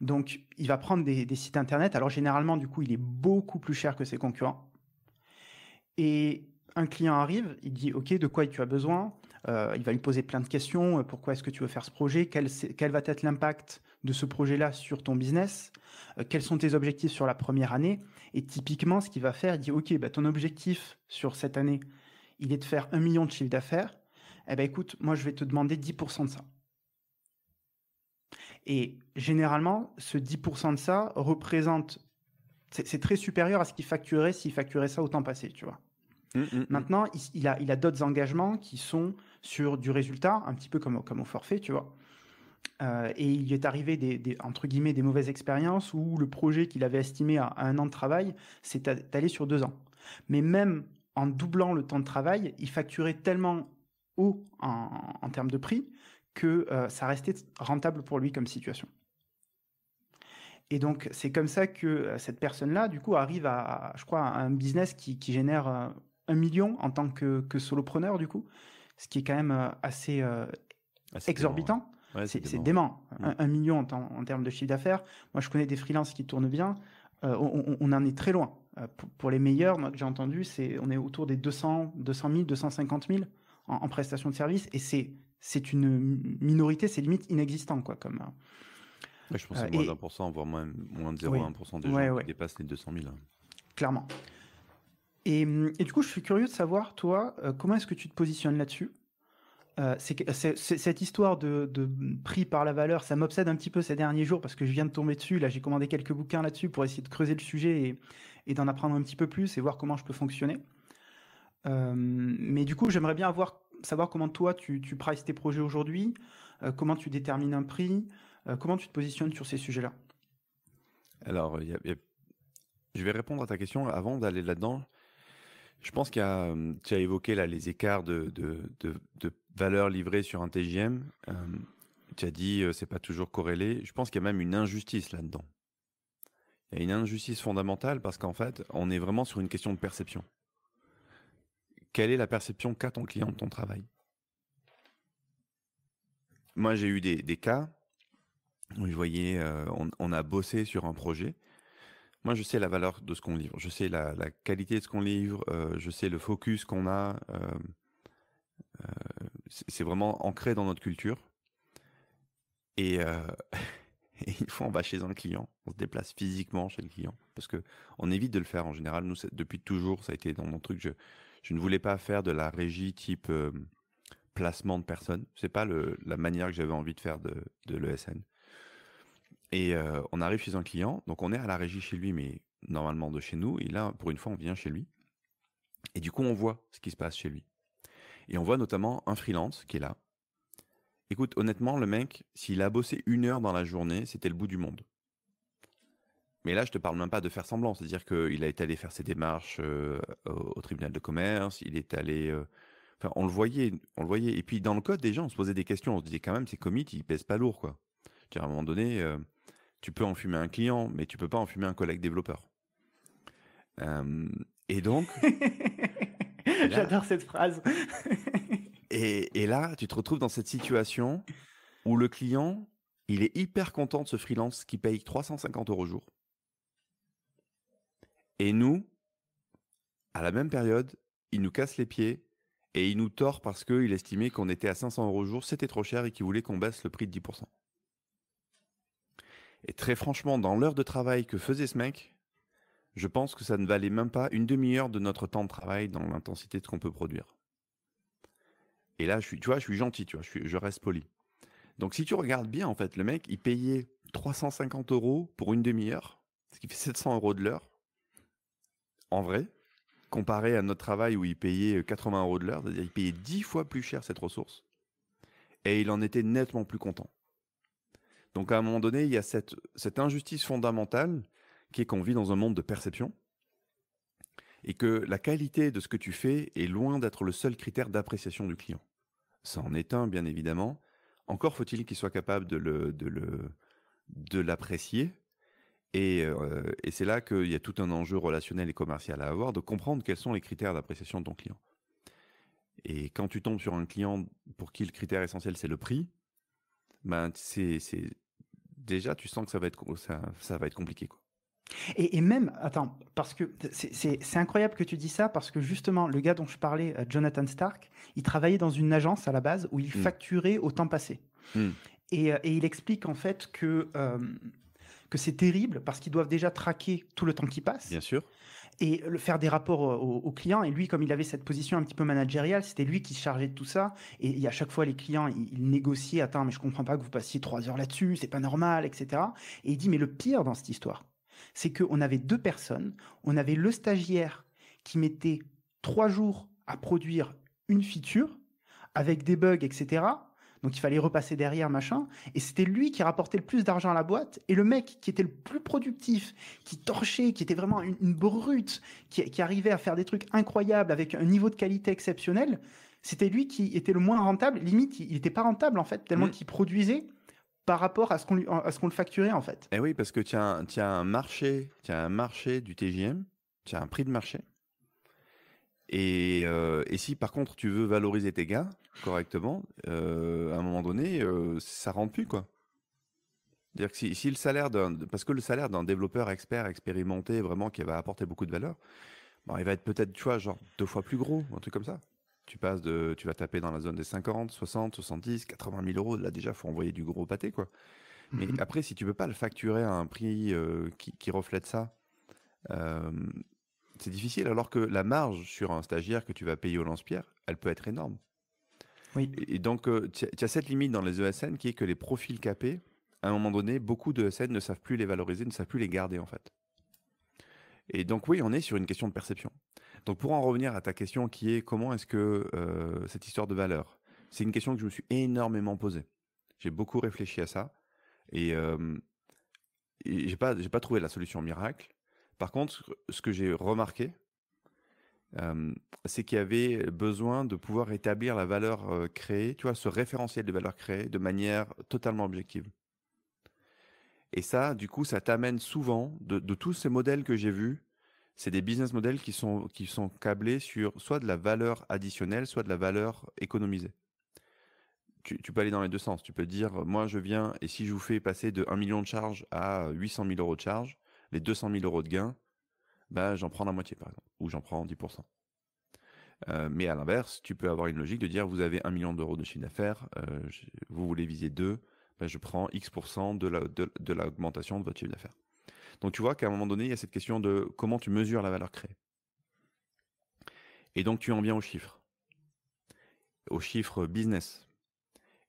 Donc, il va prendre des, sites internet. Alors, généralement, du coup, il est beaucoup plus cher que ses concurrents. Et un client arrive, il dit OK, de quoi tu as besoin euh, Il va lui poser plein de questions. Euh, pourquoi est-ce que tu veux faire ce projet quel, va être l'impact de ce projet-là sur ton business euh, Quels sont tes objectifs sur la première année Et typiquement, ce qu'il va faire, il dit OK, bah, ton objectif sur cette année, il est de faire un million de chiffre d'affaires eh ben écoute, moi je vais te demander 10% de ça. Et généralement, ce 10% de ça représente, c'est très supérieur à ce qu'il facturait s'il facturait ça au temps passé, tu vois. Mmh, mmh, mmh. Maintenant, il, a, d'autres engagements qui sont sur du résultat, un petit peu comme, au forfait, tu vois. Euh, et il est arrivé des, entre guillemets des mauvaises expériences où le projet qu'il avait estimé à, à, un an de travail s'est allé sur deux ans. Mais même en doublant le temps de travail, il facturait tellement ou en, termes de prix que euh, ça restait rentable pour lui comme situation. Et donc c'est comme ça que euh, cette personne-là, du coup, arrive à, je crois, un business qui, qui génère euh, un million en tant que, que, solopreneur, du coup, ce qui est quand même assez, exorbitant. c'est dément. Un, million en, en, termes de chiffre d'affaires. Moi, je connais des freelances qui tournent bien. on, en est très loin. pour, les meilleurs, moi que j'ai entendu, c'est on est autour des 200, 200 000, 250 000 en, prestation de service et c'est c'est une minorité, c'est limite inexistant quoi comme. Euh, je pense euh, moins de
1%, voire moins, moins de 0,1% des gens qui dépassent les 200
000. Hein. Clairement. Et, du coup, je suis curieux de savoir, toi, euh, comment est-ce que tu te positionnes là-dessus c'est, cette histoire de, prix par la valeur, ça m'obsède un petit peu ces derniers jours parce que je viens de tomber dessus. Là, j'ai commandé quelques bouquins là-dessus pour essayer de creuser le sujet et d'en apprendre un petit peu plus et voir comment je peux fonctionner. Euh, mais du coup, j'aimerais bien avoir savoir comment toi tu, tu prices tes projets aujourd'hui, euh, comment tu détermines un prix, euh, comment tu te positionnes sur ces sujets-là.
Alors, je vais répondre à ta question avant d'aller là-dedans. Je pense qu'il y a, tu as évoqué là les écarts de, de, de, valeur livrée sur un TGM. tu as dit c'est pas toujours corrélé. Je pense qu'il y a même une injustice là-dedans. Il y a une injustice fondamentale parce qu'en fait, on est vraiment sur une question de perception quelle est la perception qu'a ton client de ton travail Moi, j'ai eu des, des, cas où je voyais, euh, on, a bossé sur un projet. Moi, je sais la valeur de ce qu'on livre, je sais la, qualité de ce qu'on livre, euh, je sais le focus qu'on a. Euh, c'est vraiment ancré dans notre culture. Et, il faut [LAUGHS] fois on va chez un client, on se déplace physiquement chez le client parce que on évite de le faire en général. Nous, depuis toujours, ça a été dans mon truc. Je, je ne voulais pas faire de la régie type euh, placement de personnes. C'est pas la manière que j'avais envie de faire de, l'ESN. Et euh, on arrive chez un client, donc on est à la régie chez lui, mais normalement de chez nous. Et là, pour une fois, on vient chez lui. Et du coup, on voit ce qui se passe chez lui. Et on voit notamment un freelance qui est là. Écoute, honnêtement, le mec, s'il a bossé une heure dans la journée, c'était le bout du monde. Mais là, je te parle même pas de faire semblant. C'est-à-dire qu'il a été allé faire ses démarches euh, au, tribunal de commerce, il est allé. Euh, enfin, on le voyait, on le voyait. Et puis dans le code, déjà, on se posait des questions. On se disait quand même, ces commits, ils pèsent pas lourd, quoi. -à, un moment donné, euh, tu peux enfumer un client, mais tu peux pas enfumer un collègue développeur. et donc.
[LAUGHS] J'adore cette phrase.
[LAUGHS] et, et là, tu te retrouves dans cette situation où le client, il est hyper content de ce freelance qui paye 350 euros au jour. Et nous, à la même période, il nous casse les pieds et il nous tord parce qu'il estimait qu'on était à 500 euros jour, c'était trop cher et qu'il voulait qu'on baisse le prix de 10%. Et très franchement, dans l'heure de travail que faisait ce mec, je pense que ça ne valait même pas une demi-heure de notre temps de travail dans l'intensité de ce qu'on peut produire. Et là, je suis, tu vois, je suis gentil, tu vois, je reste poli. Donc si tu regardes bien, en fait, le mec, il payait 350 euros pour une demi-heure, ce qui fait 700 euros de l'heure en vrai, comparé à notre travail où il payait 80 euh, euros de l'heure, cest à il payait 10 fois plus cher cette ressource, et il en était nettement plus content. Donc à un moment donné, il y a cette, injustice fondamentale qui est qu'on vit dans un monde de perception, et que la qualité de ce que tu fais est loin d'être le seul critère d'appréciation du client. Ça en est un, bien évidemment. Encore faut-il qu'il soit capable de l'apprécier, et, euh, et c'est là qu'il y a tout un enjeu relationnel et commercial à avoir, de comprendre quels sont les critères d'appréciation de ton client. Et quand tu tombes sur un client pour qui le critère essentiel c'est le prix, ben c'est déjà tu sens que ça va être ça, ça va être compliqué quoi.
Et, et, même, attends, parce que c'est incroyable que tu dis ça, parce que justement, le gars dont je parlais, euh, Jonathan Stark, il travaillait dans une agence à la base où il hmm. facturait au temps passé. Hmm. Et, euh, et, il explique en fait que que c'est terrible parce qu'ils doivent déjà traquer tout le temps qui passe. Bien sûr. Et le, faire des rapports aux clients. Et lui, comme il avait cette position un petit peu managériale, c'était lui qui se chargeait de tout ça. Et, à chaque fois, les clients, ils, négociaient. Attends, mais je comprends pas que vous passiez trois heures là-dessus. C'est pas normal, etc. Et il dit, mais le pire dans cette histoire, c'est qu'on avait deux personnes. On avait le stagiaire qui mettait trois jours à produire une feature avec des bugs, etc donc il fallait repasser derrière, machin. Et c'était lui qui rapportait le plus d'argent à la boîte, et le mec qui était le plus productif, qui torchait, qui était vraiment une, brute, qui, arrivait à faire des trucs incroyables avec un niveau de qualité exceptionnel, c'était lui qui était le moins rentable. Limite, il n'était pas rentable en fait, tellement mm. qu'il produisait par rapport à ce qu'on à le facturait en fait.
Eh oui, parce que tu as, un marché, tu as un marché du TGM, tu as un prix de marché euh, et, si par contre tu veux valoriser tes gains correctement, euh, à un moment donné, euh, ça rentre plus quoi. dire que si, le salaire parce que le salaire d'un développeur expert expérimenté vraiment qui va apporter beaucoup de valeur, il va être peut-être tu genre deux fois plus gros, un truc comme ça. Tu passes de, tu vas taper dans la zone des 50, 60, 70, 80 000 euros. Là déjà, faut envoyer du gros pâté quoi. Mais mmh après, si tu peux pas le facturer à un prix qui, reflète ça, c'est difficile, alors que la marge sur un stagiaire que tu vas payer au lance-pierre, elle peut être énorme. Oui. Et, donc, euh, tu as, cette limite dans les ESN qui est que les profils capés, à un moment donné, beaucoup de e ne savent plus les valoriser, ne savent plus les garder, en fait. Et donc, oui, on est sur une question de perception. Donc, pour en revenir à ta question qui est comment est-ce que euh, cette histoire de valeur, c'est une question que je me suis énormément posée. J'ai beaucoup réfléchi à ça et, euh, et j'ai pas, j'ai pas trouvé la solution miracle. Par contre, ce que j'ai remarqué, c'est qu'il y avait besoin de pouvoir établir la valeur créée, tu vois, ce référentiel de valeur créée de manière totalement objective. Et ça, du coup, ça t'amène souvent, de, tous ces modèles que j'ai vus, c'est des business models qui sont, qui sont câblés sur soit de la valeur additionnelle, soit de la valeur économisée. Tu, tu peux aller dans les deux sens. Tu peux dire, moi, je viens, et si je vous fais passer de 1 million de charges à 800 000 euros de charges, les 200 000 euros de gains, bah, j'en prends la moitié, par exemple, ou j'en prends 10%. Euh, mais à l'inverse, tu peux avoir une logique de dire, vous avez 1 million d'euros de chiffre d'affaires, euh, vous voulez viser 2, bah, je prends X% de l'augmentation de, de votre chiffre d'affaires. Donc tu vois qu'à un moment donné, il y a cette question de comment tu mesures la valeur créée. Et donc tu en viens aux chiffres, aux chiffres business.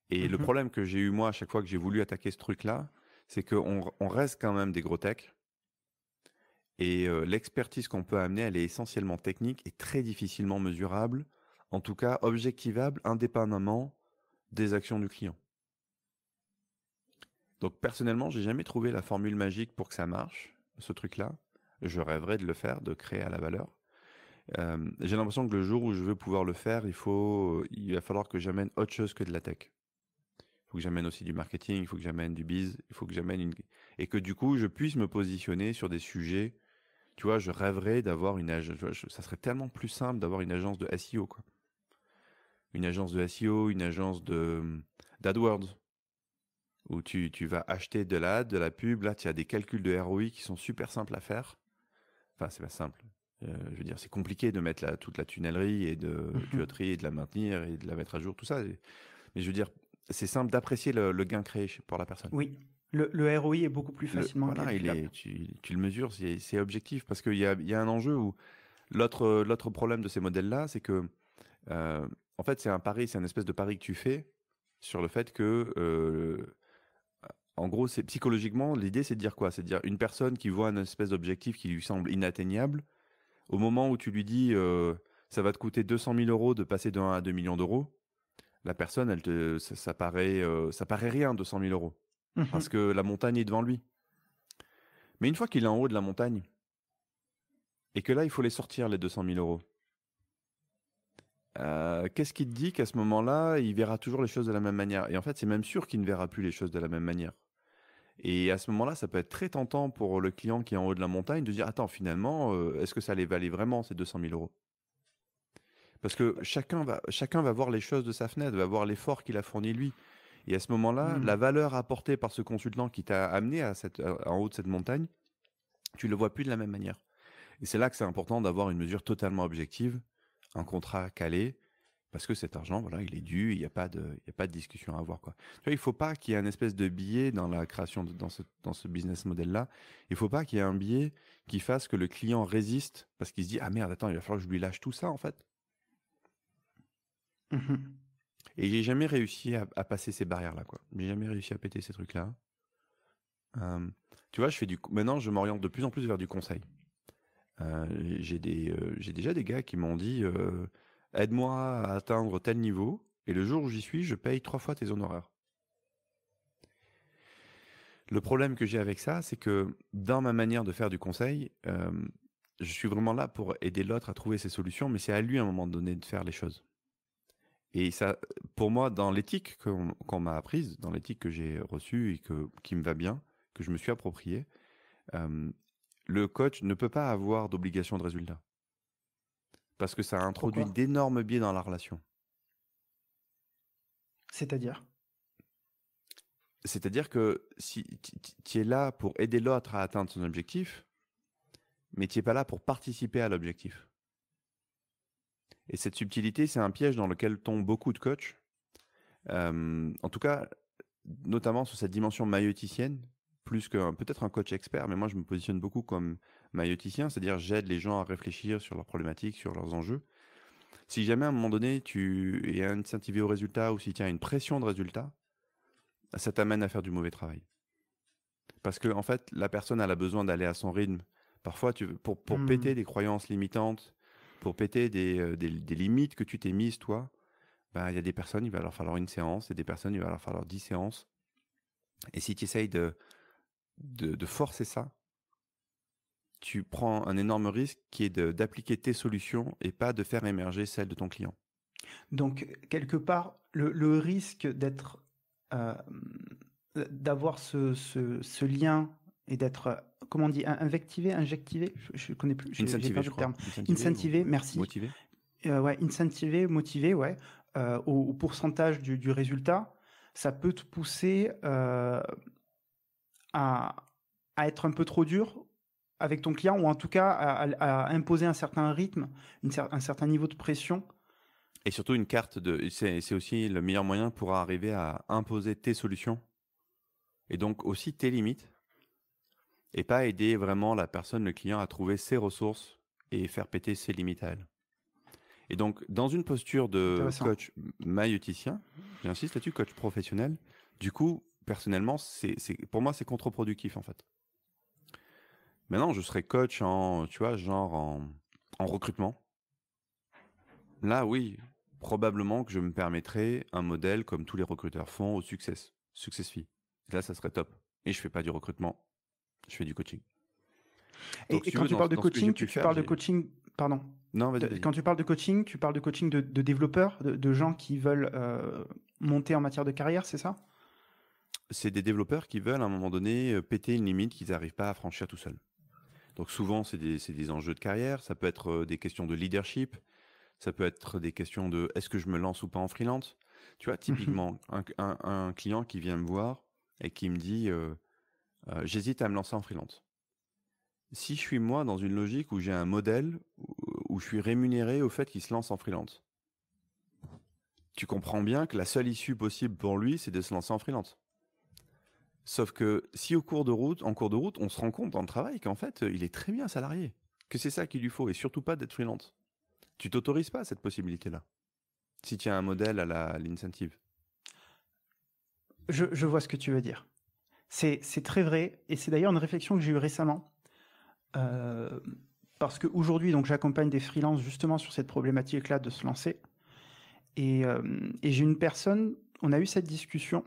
Et le mhm. problème que j'ai eu moi à chaque fois que j'ai voulu attaquer ce truc-là, c'est qu'on on reste quand même des gros techs et euh, l'expertise qu'on peut amener, elle est essentiellement technique et très difficilement mesurable, en tout cas objectivable indépendamment des actions du client. Donc personnellement, j'ai jamais trouvé la formule magique pour que ça marche, ce truc-là. Je rêverais de le faire, de créer à la valeur. Euh, j'ai l'impression que le jour où je veux pouvoir le faire, il faut, euh, il va falloir que j'amène autre chose que de la tech. Il faut que j'amène aussi du marketing, il faut que j'amène du biz, il faut que j'amène une... et que du coup je puisse me positionner sur des sujets tu vois, je rêverais d'avoir une agence. Ça serait tellement plus simple d'avoir une agence de SEO, quoi. Une agence de SEO, une agence de hum, d'AdWords, où tu, tu, vas acheter de la de la pub. Là, tu as des calculs de ROI qui sont super simples à faire. Enfin, c'est pas simple. Euh, je veux dire, c'est compliqué de mettre la, toute la tunnellerie et de mhm. et de la maintenir et de la mettre à jour, tout ça. Mais je veux dire, c'est simple d'apprécier le, le, gain créé pour la personne. Oui,
le, ROI est beaucoup plus facilement le, il
tu, le mesures, c'est objectif parce qu'il y a, un enjeu où l'autre l'autre problème de ces modèles-là, c'est que euh, en fait c'est un pari, c'est un espèce de pari que tu fais sur le fait que euh, en gros c'est psychologiquement l'idée c'est de dire quoi C'est de dire une personne qui voit un espèce d'objectif qui lui semble inatteignable, au moment où tu lui dis euh, ça va te coûter 200 000 euros de passer de 1 à 2 millions d'euros, la personne elle te ça, paraît ça paraît rien 200 000 euros Mhm. parce que la montagne est devant lui. Mais une fois qu'il est en haut de la montagne, et que là, il faut les sortir, les 200 000 euros, euh, qu'est-ce qui te dit qu'à ce moment-là, il verra toujours les choses de la même manière Et en fait, c'est même sûr qu'il ne verra plus les choses de la même manière. Et à ce moment-là, ça peut être très tentant pour le client qui est en haut de la montagne de dire, attends, finalement, euh, est-ce que ça les valait vraiment ces 200 000 euros parce que chacun va, chacun va voir les choses de sa fenêtre, va voir l'effort qu'il a fourni lui. Et à ce moment-là, hmm. la valeur apportée par ce consultant qui t'a amené euh, en haut de cette montagne, tu le vois plus de la même manière. Et c'est là que c'est important d'avoir une mesure totalement objective, un contrat calé, parce que cet argent, voilà, il est dû, il n'y a pas de, discussion à avoir, Il ne faut pas qu'il y ait un espèce de biais dans la création de, dans ce, business model là. Il ne faut pas qu'il y ait un biais qui fasse que le client résiste parce qu'il se dit, ah merde, attends, il va falloir que je lui lâche tout ça, en fait. Mhm. Et j'ai jamais réussi à, passer ces barrières-là, quoi. J'ai jamais réussi à péter ces trucs-là. tu vois, je fais du. Maintenant, je m'oriente de plus en plus vers du conseil. j'ai des, j'ai déjà des gars qui m'ont dit aide-moi à atteindre tel niveau, et le jour où j'y suis, je paye trois fois tes honoraires. Le problème que j'ai avec ça, c'est que dans ma manière de faire du conseil, je suis vraiment là pour aider l'autre à trouver ses solutions, mais c'est à lui à un moment donné de faire les choses. Et ça, pour moi, dans l'éthique qu'on m'a apprise, dans l'éthique que j'ai reçue et que, qui me va bien, que je me suis approprié, le coach ne peut pas avoir d'obligation de résultat. Parce que ça introduit d'énormes biais dans la relation. C'est-à-dire C'est-à-dire que si tu es là pour aider l'autre à atteindre son objectif, mais tu n'es pas là pour participer à l'objectif. Et cette subtilité, c'est un piège dans lequel tombent beaucoup de coachs. en tout cas, notamment sur cette dimension maïoticienne, plus que peut-être un coach expert, mais moi je me positionne beaucoup comme maïoticien, c'est-à-dire j'aide les gens à réfléchir sur leurs problématiques, sur leurs enjeux. Si jamais à un moment donné tu es incentivé au résultat ou si tu as une pression de résultat, ça t'amène à faire du mauvais travail. Parce que en fait, la personne elle a besoin d'aller à son rythme. Parfois, tu, pour, pour mmh. péter des croyances limitantes, pour péter euh, des, des, limites que tu t'es mises, toi, bah, il y a des personnes, il va leur falloir une séance, et des personnes, il va leur falloir dix séances. Et si tu essayes de, de, forcer ça, tu prends un énorme risque qui est d'appliquer tes solutions et pas de faire émerger celles de ton client.
Donc, quelque part, le, le risque d'être, euh, d'avoir ce, ce lien et d'être, euh, comment on dit, invectivé, injectivé, je, ne connais plus, je, pas le terme. Incentivé, merci. Motivé. Euh, ouais, incentivé, motivé, ouais, euh, au, pourcentage du, résultat, ça peut te pousser euh, à, à, être un peu trop dur avec ton client ou en tout cas à, imposer un certain rythme, une un certain niveau de pression
et surtout, une carte de. C'est aussi le meilleur moyen pour arriver à imposer tes solutions et donc aussi tes limites et pas aider vraiment la personne, le client, à trouver ses ressources et faire péter ses limites à elle. Et donc, dans une posture de coach maïoticien, j'insiste là-dessus, coach professionnel, du coup, personnellement, c'est, pour moi, c'est contre-productif, en fait. Maintenant, je serais coach en, tu vois, genre en, recrutement. Là, oui, probablement que je me permettrais un modèle comme tous les recruteurs font au succès, success fee. Là, ça serait top. Et je fais pas du recrutement je fais du coaching. et, quand tu, parles de coaching, tu, parles de coaching, pardon. Non, Quand
tu parles de coaching, tu parles de coaching de, développeurs, de, gens qui veulent euh, monter en matière de carrière, c'est ça
C'est des développeurs qui veulent à un moment donné euh, péter une limite qu'ils n'arrivent pas à franchir tout seuls. Donc souvent, c'est des, enjeux de carrière, ça peut être euh, des questions de leadership, ça peut être des questions de est-ce que je me lance ou pas en freelance. Tu vois, mmh typiquement, un, client qui vient me voir et qui me dit, euh, j'hésite à me lancer en freelance. Si je suis moi dans une logique où j'ai un modèle où, je suis rémunéré au fait qu'il se lance en freelance, tu comprends bien que la seule issue possible pour lui, c'est de se lancer en freelance. Sauf que si au cours de route, en cours de route, on se rend compte dans le travail qu'en fait, il est très bien salarié, que c'est ça qu'il lui faut, et surtout pas d'être freelance. Tu t'autorises pas à cette possibilité-là, si tu as un modèle à l'incentive.
je vois ce que tu veux dire. C'est très vrai, et c'est d'ailleurs une réflexion que j'ai eue récemment, euh, parce qu'aujourd'hui, donc j'accompagne des freelances justement sur cette problématique-là de se lancer, et, euh, j'ai une personne, on a eu cette discussion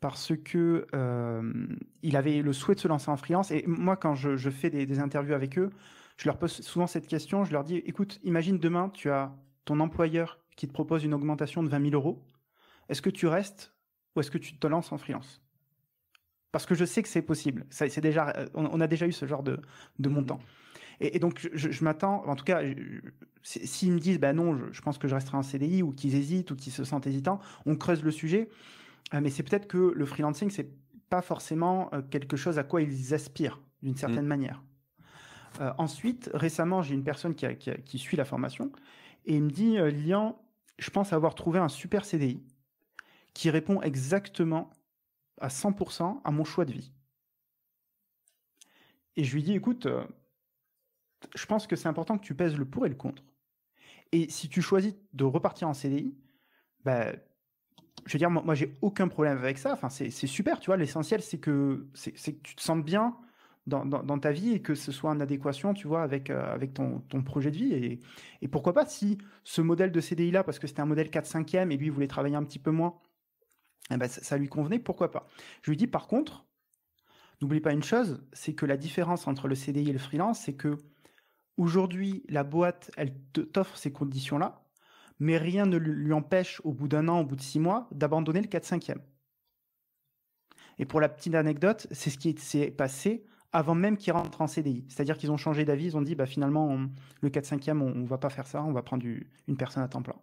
parce que euh, il avait le souhait de se lancer en freelance, et moi quand je, fais des, des interviews avec eux, je leur pose souvent cette question, je leur dis, écoute, imagine demain, tu as ton employeur qui te propose une augmentation de 20 000 euros, est-ce que tu restes ou est-ce que tu te lances en freelance parce que je sais que c'est possible. Ça, c'est déjà, euh, on, a déjà eu ce genre de, mhm. montant. Et, donc, je, m'attends, en tout cas, s'ils me disent, bah non, je, pense que je resterai en CDI ou qu'ils hésitent ou qu'ils se sentent hésitants, on creuse le sujet. Euh, mais c'est peut-être que le freelancing, c'est pas forcément euh, quelque chose à quoi ils aspirent d'une mhm. certaine manière. ensuite, récemment, j'ai une personne qui, qui, suit la formation et il me dit, lian je pense avoir trouvé un super CDI qui répond exactement à 100% à mon choix de vie. Et je lui dis, écoute, euh, je pense que c'est important que tu pèses le pour et le contre. Et si tu choisis de repartir en CDI, ben bah, je veux dire, moi, j'ai aucun problème avec ça. Enfin, c'est super, tu vois. L'essentiel, c'est que, que tu te sentes bien dans, ta vie et que ce soit en adéquation, tu vois, avec, euh, avec ton, projet de vie. Et, et pourquoi pas si ce modèle de CDI-là, parce que c'était un modèle 4-5e et lui, il voulait travailler un petit peu moins, eh ben, ça lui convenait, pourquoi pas. Je lui dis par contre, n'oublie pas une chose, c'est que la différence entre le CDI et le freelance, c'est que aujourd'hui, la boîte, elle t'offre ces conditions-là, mais rien ne lui empêche, au bout d'un an, au bout de six mois, d'abandonner le 4-5e. Et pour la petite anecdote, c'est ce qui s'est passé avant même qu'ils rentrent en CDI. C'est-à-dire qu'ils ont changé d'avis, ils ont dit, bah, finalement, le 4-5e, on, ne va pas faire ça, on va prendre une personne à temps plein.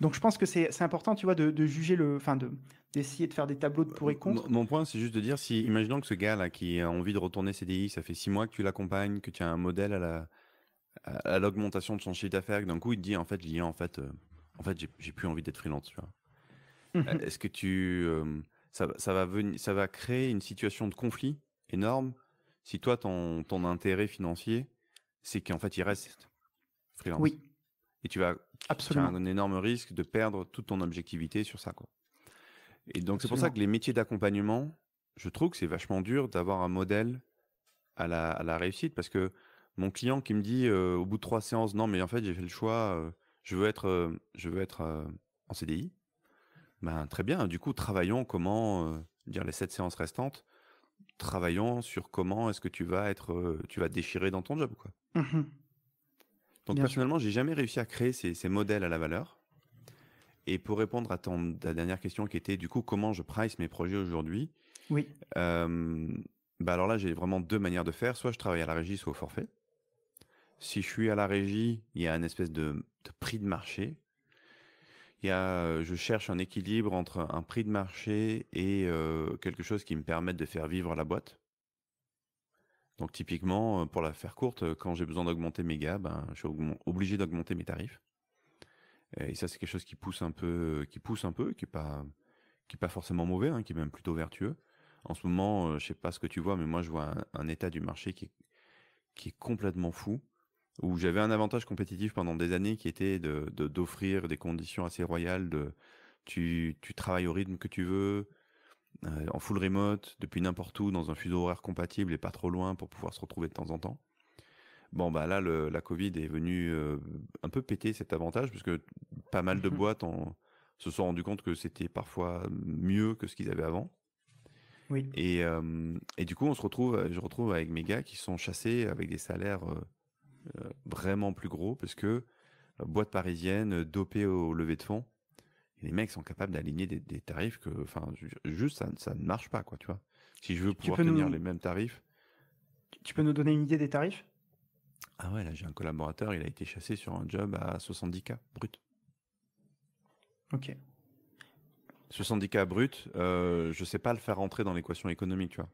Donc je pense que c'est important, tu vois, de, juger le, enfin de d'essayer de faire des tableaux de pour et contre.
Mon, point, c'est juste de dire si, imaginons que ce gars là qui a envie de retourner CDI, ça fait six mois que tu l'accompagnes, que tu as un modèle à la à l'augmentation de son chiffre d'affaires, d'un coup il dit en fait, en fait, euh, en fait, j'ai plus envie d'être freelance, tu mmh. Est-ce que tu euh, ça, va venir, ça va créer une situation de conflit énorme si toi ton ton intérêt financier c'est qu'en fait il reste freelance. Oui et tu vas Absolument. un énorme risque de perdre toute ton objectivité sur ça. Quoi. Et donc c'est pour ça que les métiers d'accompagnement, je trouve que c'est vachement dur d'avoir un modèle à la, réussite parce que mon client qui me dit euh, au bout de trois séances, non mais en fait j'ai fait le choix, euh, je veux être, euh, je veux être en CDI. Ben très bien, du coup travaillons comment dire les sept séances restantes, travaillons sur comment est-ce que tu vas être, tu vas déchirer dans ton job quoi. Mmh donc personnellement, personnellement, j'ai jamais réussi à créer ces, modèles à la valeur. Et pour répondre à ta dernière question qui était du coup comment je price mes projets aujourd'hui. Oui. Euh, bah alors là, j'ai vraiment deux manières de faire. Soit je travaille à la régie, soit au forfait. Si je suis à la régie, il y a une espèce de, prix de marché. Il y a, euh, je cherche un équilibre entre un prix de marché et euh, quelque chose qui me permette de faire vivre la boîte. Donc typiquement, euh, pour la faire courte, euh, quand j'ai besoin d'augmenter mes gars, ben, je suis obligé d'augmenter mes tarifs. Et ça, c'est quelque chose qui pousse un peu, euh, qui pousse un peu, qui pas, qui est pas forcément mauvais, hein, qui est même plutôt vertueux. En ce moment, je sais pas ce que tu vois, mais moi, je vois un, état du marché qui est, complètement fou, où j'avais un avantage compétitif pendant des années qui était de d'offrir des conditions assez royales, de tu travailles au rythme que tu veux, euh, en full remote, depuis n'importe où, dans un fuseau horaire compatible et pas trop loin pour pouvoir se retrouver de temps en temps. Bon, bah là, la Covid est venue euh, un peu péter cet avantage, parce que pas mal de mhm. boîtes se sont rendues compte que c'était parfois mieux que ce qu'ils avaient avant. Oui. Euh, et, du coup, on se retrouve, je retrouve avec mes gars qui sont chassés avec des salaires vraiment plus gros, parce que boîte parisienne, dopée au lever de fonds, les mecs sont capables d'aligner des, tarifs que, enfin, juste ça, ne marche pas, quoi, tu vois. Si je veux pouvoir tenir les mêmes tarifs.
Tu peux nous donner une idée des tarifs
Ah ouais, là j'ai un collaborateur, il a été chassé sur un job à 70K brut. Ok. 70K brut, euh, je sais pas le faire rentrer dans l'équation économique, tu vois.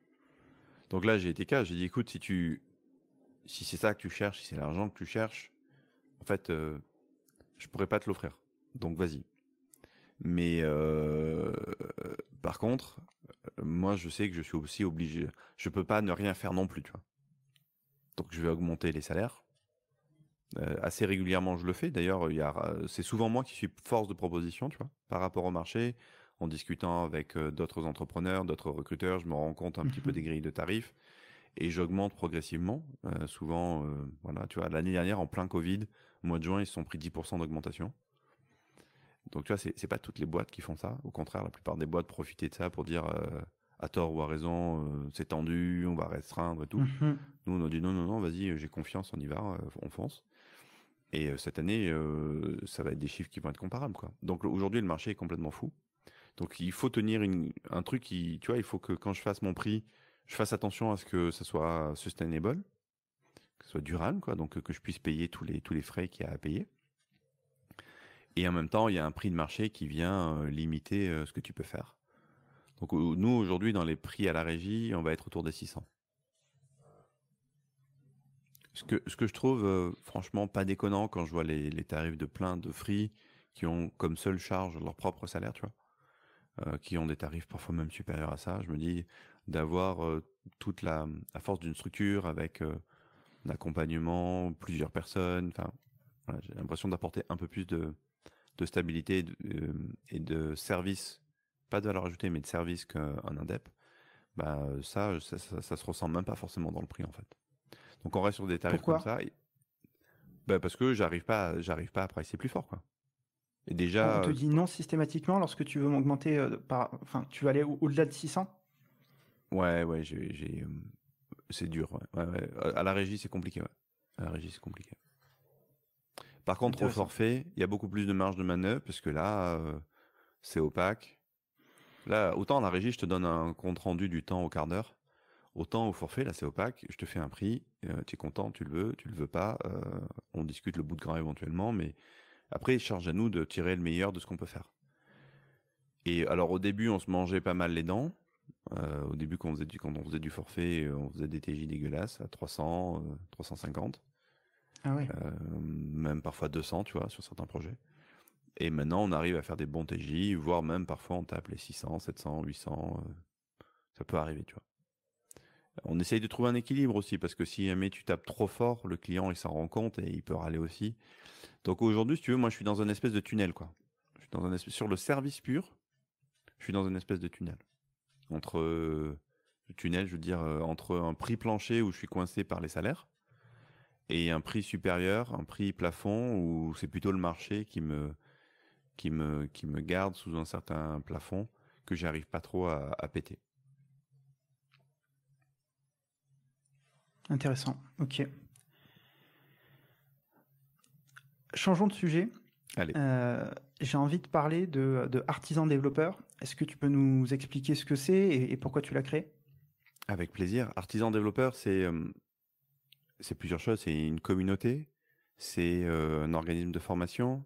Donc là j'ai été cas, j'ai dit écoute, si tu. Si c'est ça que tu cherches, si c'est l'argent que tu cherches, en fait, euh, je pourrais pas te l'offrir. Donc vas-y, mais euh, par contre, moi, je sais que je suis aussi obligé. Je peux pas ne rien faire non plus, tu vois. Donc, je vais augmenter les salaires. Euh, assez régulièrement, je le fais. D'ailleurs, c'est souvent moi qui suis force de proposition, tu vois, par rapport au marché. En discutant avec euh, d'autres entrepreneurs, d'autres recruteurs, je me rends compte un petit peu mhm. des grilles de tarifs et j'augmente progressivement. souvent, voilà, tu vois, l'année dernière, en plein Covid, au mois de juin, ils se sont pris 10% d'augmentation. Donc tu vois, c'est pas toutes les boîtes qui font ça. Au contraire, la plupart des boîtes profitaient de ça pour dire euh, à tort ou à raison, euh, c'est tendu, on va restreindre et tout. Mm-hmm. Nous, on a dit non, non, non, vas-y, euh, j'ai confiance, on y va, on fonce. Et cette année, ça va être des chiffres qui vont être comparables. Quoi. Donc aujourd'hui, le marché est complètement fou. Donc il faut tenir un truc qui, tu vois, il faut que quand je fasse mon prix, je fasse attention à ce que ça soit sustainable, que ce soit durable, quoi, donc que je puisse payer tous les tous les frais qu'il y a à payer. Et en même temps, il y a un prix de marché qui vient euh, limiter euh, ce que tu peux faire. Donc nous, aujourd'hui, dans les prix à la régie, on va être autour des 600. Ce que, ce que je trouve euh, franchement pas déconnant quand je vois les, tarifs de plein de free qui ont comme seule charge leur propre salaire, tu vois, qui ont des tarifs parfois même supérieurs à ça. Je me dis d'avoir toute la, force d'une structure avec un accompagnement, plusieurs personnes. Enfin, j'ai l'impression d'apporter un peu plus de, de stabilité euh, et de, service, pas de valeur ajoutée, mais de service qu'un indep, bah ça ça, se ressent même pas forcément dans le prix en fait. Donc on reste sur des tarifs comme ça. Bah, parce que j'arrive pas, j'arrive pas à pricer plus fort quoi. Et déjà. On te euh, dit
non systématiquement lorsque tu veux m'augmenter euh, par, enfin tu veux aller au-delà de 600.
Ouais ouais j'ai, c'est dur. À la régie c'est compliqué. À la régie c'est compliqué. Par contre, au forfait, il y a beaucoup plus de marge de manœuvre parce que là, euh, c'est opaque. Là, autant la régie, je te donne un compte rendu du temps au quart d'heure. Autant au forfait, là, c'est opaque. Je te fais un prix. Euh, tu es content, tu le veux, tu le veux pas. Euh, on discute le bout de grain éventuellement, mais après, charge à nous de tirer le meilleur de ce qu'on peut faire. Et alors, au début, on se mangeait pas mal les dents. au début, quand on faisait du, quand on faisait du forfait, on faisait des TJ dégueulasses à 300, 350. Ah euh, même parfois 200, tu vois, sur certains projets. Et maintenant, on arrive à faire des bons TJ, voire même parfois on tape les 600, 700, 800. ça peut arriver, tu vois. On essaye de trouver un équilibre aussi, parce que si jamais tu tapes trop fort, le client, il s'en rend compte et il peut râler aussi. Donc aujourd'hui, si tu veux, moi, je suis dans une espèce de tunnel, quoi. Je suis dans un Sur le service pur, je suis dans une espèce de tunnel. Entre... Euh, tunnel, je veux dire, euh, entre un prix plancher où je suis coincé par les salaires, et un prix supérieur, un prix plafond ou c'est plutôt le marché qui me qui me qui me garde sous un certain plafond que j'arrive pas trop à,
péter. Intéressant. Ok. Changeons de sujet. Allez. Euh, j'ai envie de parler de, de artisan développeur. Est-ce que tu peux nous expliquer ce que c'est et, pourquoi tu l'as créé
Avec plaisir. Artisan développeur, c'est euh, c'est plusieurs choses. C'est une communauté, c'est un organisme de formation,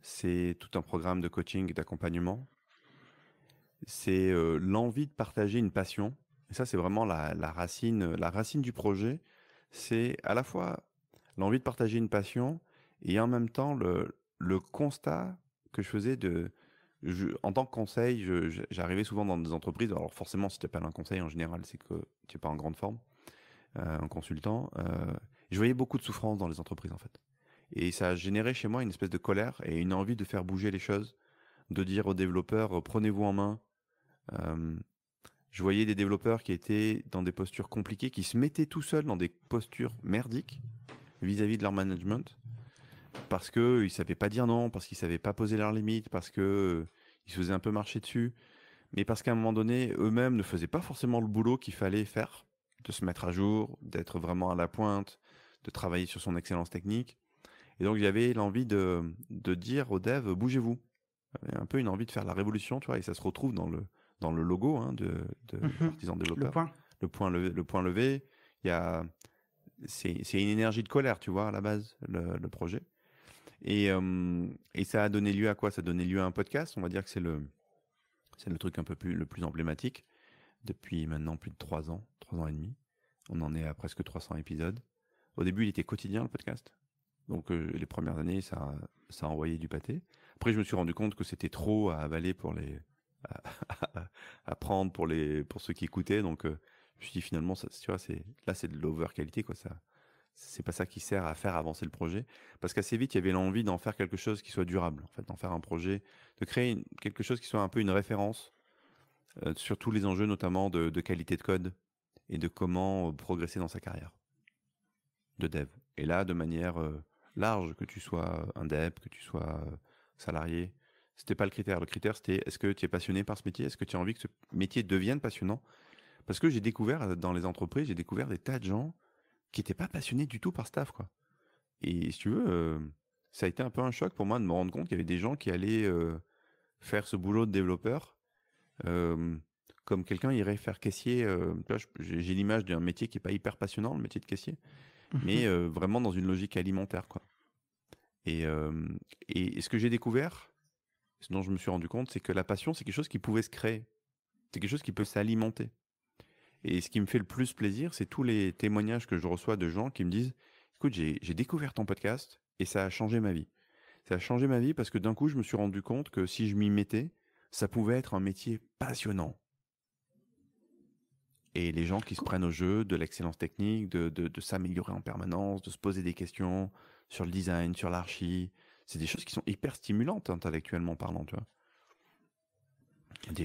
c'est tout un programme de coaching et d'accompagnement. C'est l'envie de partager une passion. Et ça, c'est vraiment la, racine, la racine du projet. C'est à la fois l'envie de partager une passion et en même temps le, constat que je faisais de, en tant que conseil, j'arrivais souvent dans des entreprises. Alors forcément, si tu appelles un conseil, en général, c'est que tu n'es pas en grande forme. Euh, en consultant, euh, je voyais beaucoup de souffrance dans les entreprises en fait. Et ça a généré chez moi une espèce de colère et une envie de faire bouger les choses, de dire aux développeurs euh, prenez-vous en main. je voyais des développeurs qui étaient dans des postures compliquées, qui se mettaient tout seuls dans des postures merdiques vis-à-vis de leur management, parce que ils savaient pas dire non, parce qu'ils savaient pas poser leurs limites, parce qu'ils se faisaient un peu marcher dessus, mais parce qu'à un moment donné, eux-mêmes ne faisaient pas forcément le boulot qu'il fallait faire de se mettre à jour, d'être vraiment à la pointe, de travailler sur son excellence technique. Et donc j'avais l'envie de, de dire aux devs, bougez-vous. Un peu une envie de faire la révolution, tu vois, et ça se retrouve dans le, dans le logo hein, de, de mhm. développeur. Le point. Le point levé, il y a, c'est, une énergie de colère, tu vois, à la base, le, projet. Euh, et, ça a donné lieu à quoi Ça a donné lieu à un podcast. On va dire que c'est le, c'est le truc un peu plus, le plus emblématique depuis maintenant plus de trois ans, trois ans et demi. On en est à presque 300 épisodes. Au début, il était quotidien le podcast. Donc euh, les premières années, ça, ça envoyait du pâté. Après, je me suis rendu compte que c'était trop à avaler pour les, à, prendre pour les, pour ceux qui écoutaient. Donc euh, je me suis dit finalement, tu vois, c'est là, c'est de l'over qualité quoi. Ça, c'est pas ça qui sert à faire avancer le projet. Parce qu'assez vite, il y avait l'envie d'en faire quelque chose qui soit durable, en fait, d'en faire un projet, de créer quelque chose qui soit un peu une référence euh, sur tous les enjeux, notamment de, qualité de code et de comment euh, progresser dans sa carrière de dev. Et là, de manière euh, large, que tu sois un dev, que tu sois salarié, c'était pas le critère. Le critère, c'était est-ce que tu es passionné par ce métier Est-ce que tu as envie que ce métier devienne passionnant Parce que j'ai découvert dans les entreprises, j'ai découvert des tas de gens qui n'étaient pas passionnés du tout par staff, quoi. Et si tu veux, ça a été un peu un choc pour moi de me rendre compte qu'il y avait des gens qui allaient faire ce boulot de développeur comme quelqu'un irait faire caissier. j'ai l'image d'un métier qui est pas hyper passionnant, le métier de caissier, mmh mais vraiment dans une logique alimentaire, quoi. Et, et ce que j'ai découvert, ce dont je me suis rendu compte, c'est que la passion, c'est quelque chose qui pouvait se créer. C'est quelque chose qui peut s'alimenter. Et ce qui me fait le plus plaisir, c'est tous les témoignages que je reçois de gens qui me disent Écoute, j'ai découvert ton podcast et ça a changé ma vie. Ça a changé ma vie parce que d'un coup, je me suis rendu compte que si je m'y mettais, ça pouvait être un métier passionnant. Et les gens qui se prennent au jeu de l'excellence technique, de, s'améliorer en permanence, de se poser des questions sur le design, sur l'archi, c'est des choses qui sont hyper stimulantes hein, intellectuellement parlant, tu vois.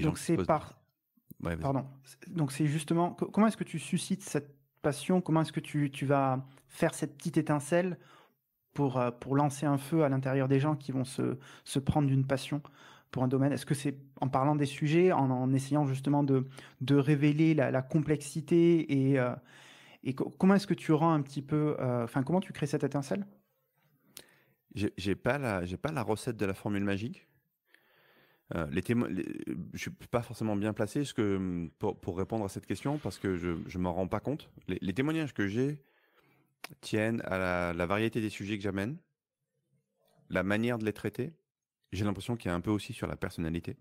Donc c'est Pardon.
Donc c'est justement comment est-ce que tu suscites cette passion Comment est-ce que tu, vas faire cette petite étincelle pour, euh, pour lancer un feu à l'intérieur des gens qui vont se prendre d'une passion pour un domaine Est-ce que c'est en parlant des sujets, en, essayant justement de, révéler la, complexité et, euh, comment est-ce que tu rends un petit peu, euh, enfin comment tu crées cette étincelle
J'ai pas la, pas la recette de la formule magique. Je euh, les je suis pas forcément bien placé que, pour, répondre à cette question parce que je je m'en rends pas compte. Les, témoignages que j'ai tiennent à la variété des sujets que j'amène, la manière de les traiter j'ai l'impression qu'il y a un peu aussi sur la personnalité.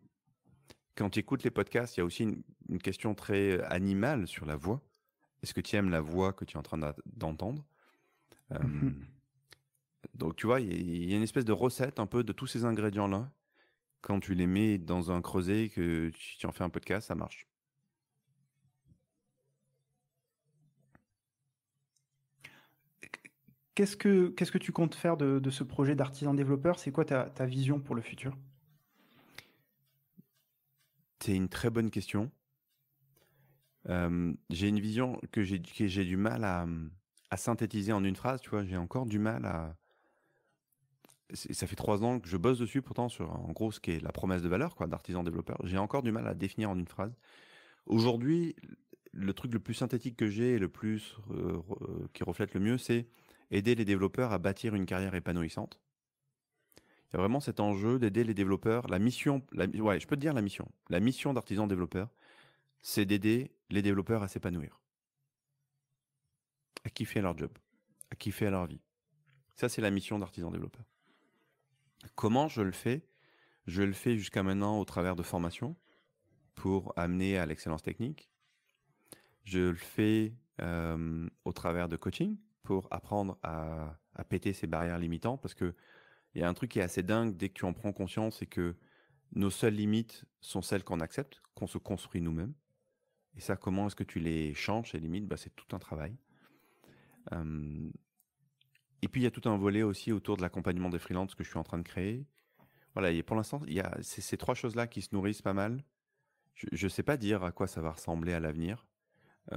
Quand tu écoutes les podcasts, il y a aussi une, question très euh, animale sur la voix. Est-ce que tu aimes la voix que tu es en train d'entendre mmh Donc tu vois, il y, a une espèce de recette un peu de tous ces ingrédients-là. Quand tu les mets dans un creuset, que tu en fais un podcast, ça marche.
Qu'est-ce que, qu'est-ce que tu comptes faire de, de ce projet d'artisan développeur C'est quoi ta, ta, vision pour le futur
C'est une très bonne question. Euh, j'ai une vision que j'ai, que j'ai du mal à, à, synthétiser en une phrase, tu vois. J'ai encore du mal à. Ça fait trois ans que je bosse dessus, pourtant, sur en gros ce qui est la promesse de valeur quoi, d'artisan développeur. J'ai encore du mal à définir en une phrase. Aujourd'hui, le truc le plus synthétique que j'ai et le plus euh, euh, qui reflète le mieux, c'est aider les développeurs à bâtir une carrière épanouissante. Il y a vraiment cet enjeu d'aider les développeurs. La mission, je peux te dire la mission. La mission d'artisan développeur, c'est d'aider les développeurs à s'épanouir, à kiffer leur job, à kiffer leur vie. Ça, c'est la mission d'artisan développeur. Comment je le fais Je le fais jusqu'à maintenant au travers de formations pour amener à l'excellence technique. Je le fais euh, au travers de coaching pour apprendre à, péter ces barrières limitantes parce que il y a un truc qui est assez dingue dès que tu en prends conscience, c'est que nos seules limites sont celles qu'on accepte, qu'on se construit nous-mêmes. Et ça, comment est-ce que tu les changes, ces limites bah, C'est tout un travail. Hum. Et puis, il y a tout un volet aussi autour de l'accompagnement des freelances que je suis en train de créer. Voilà, et pour l'instant, il y a ces, trois choses-là qui se nourrissent pas mal. Je ne sais pas dire à quoi ça va ressembler à l'avenir,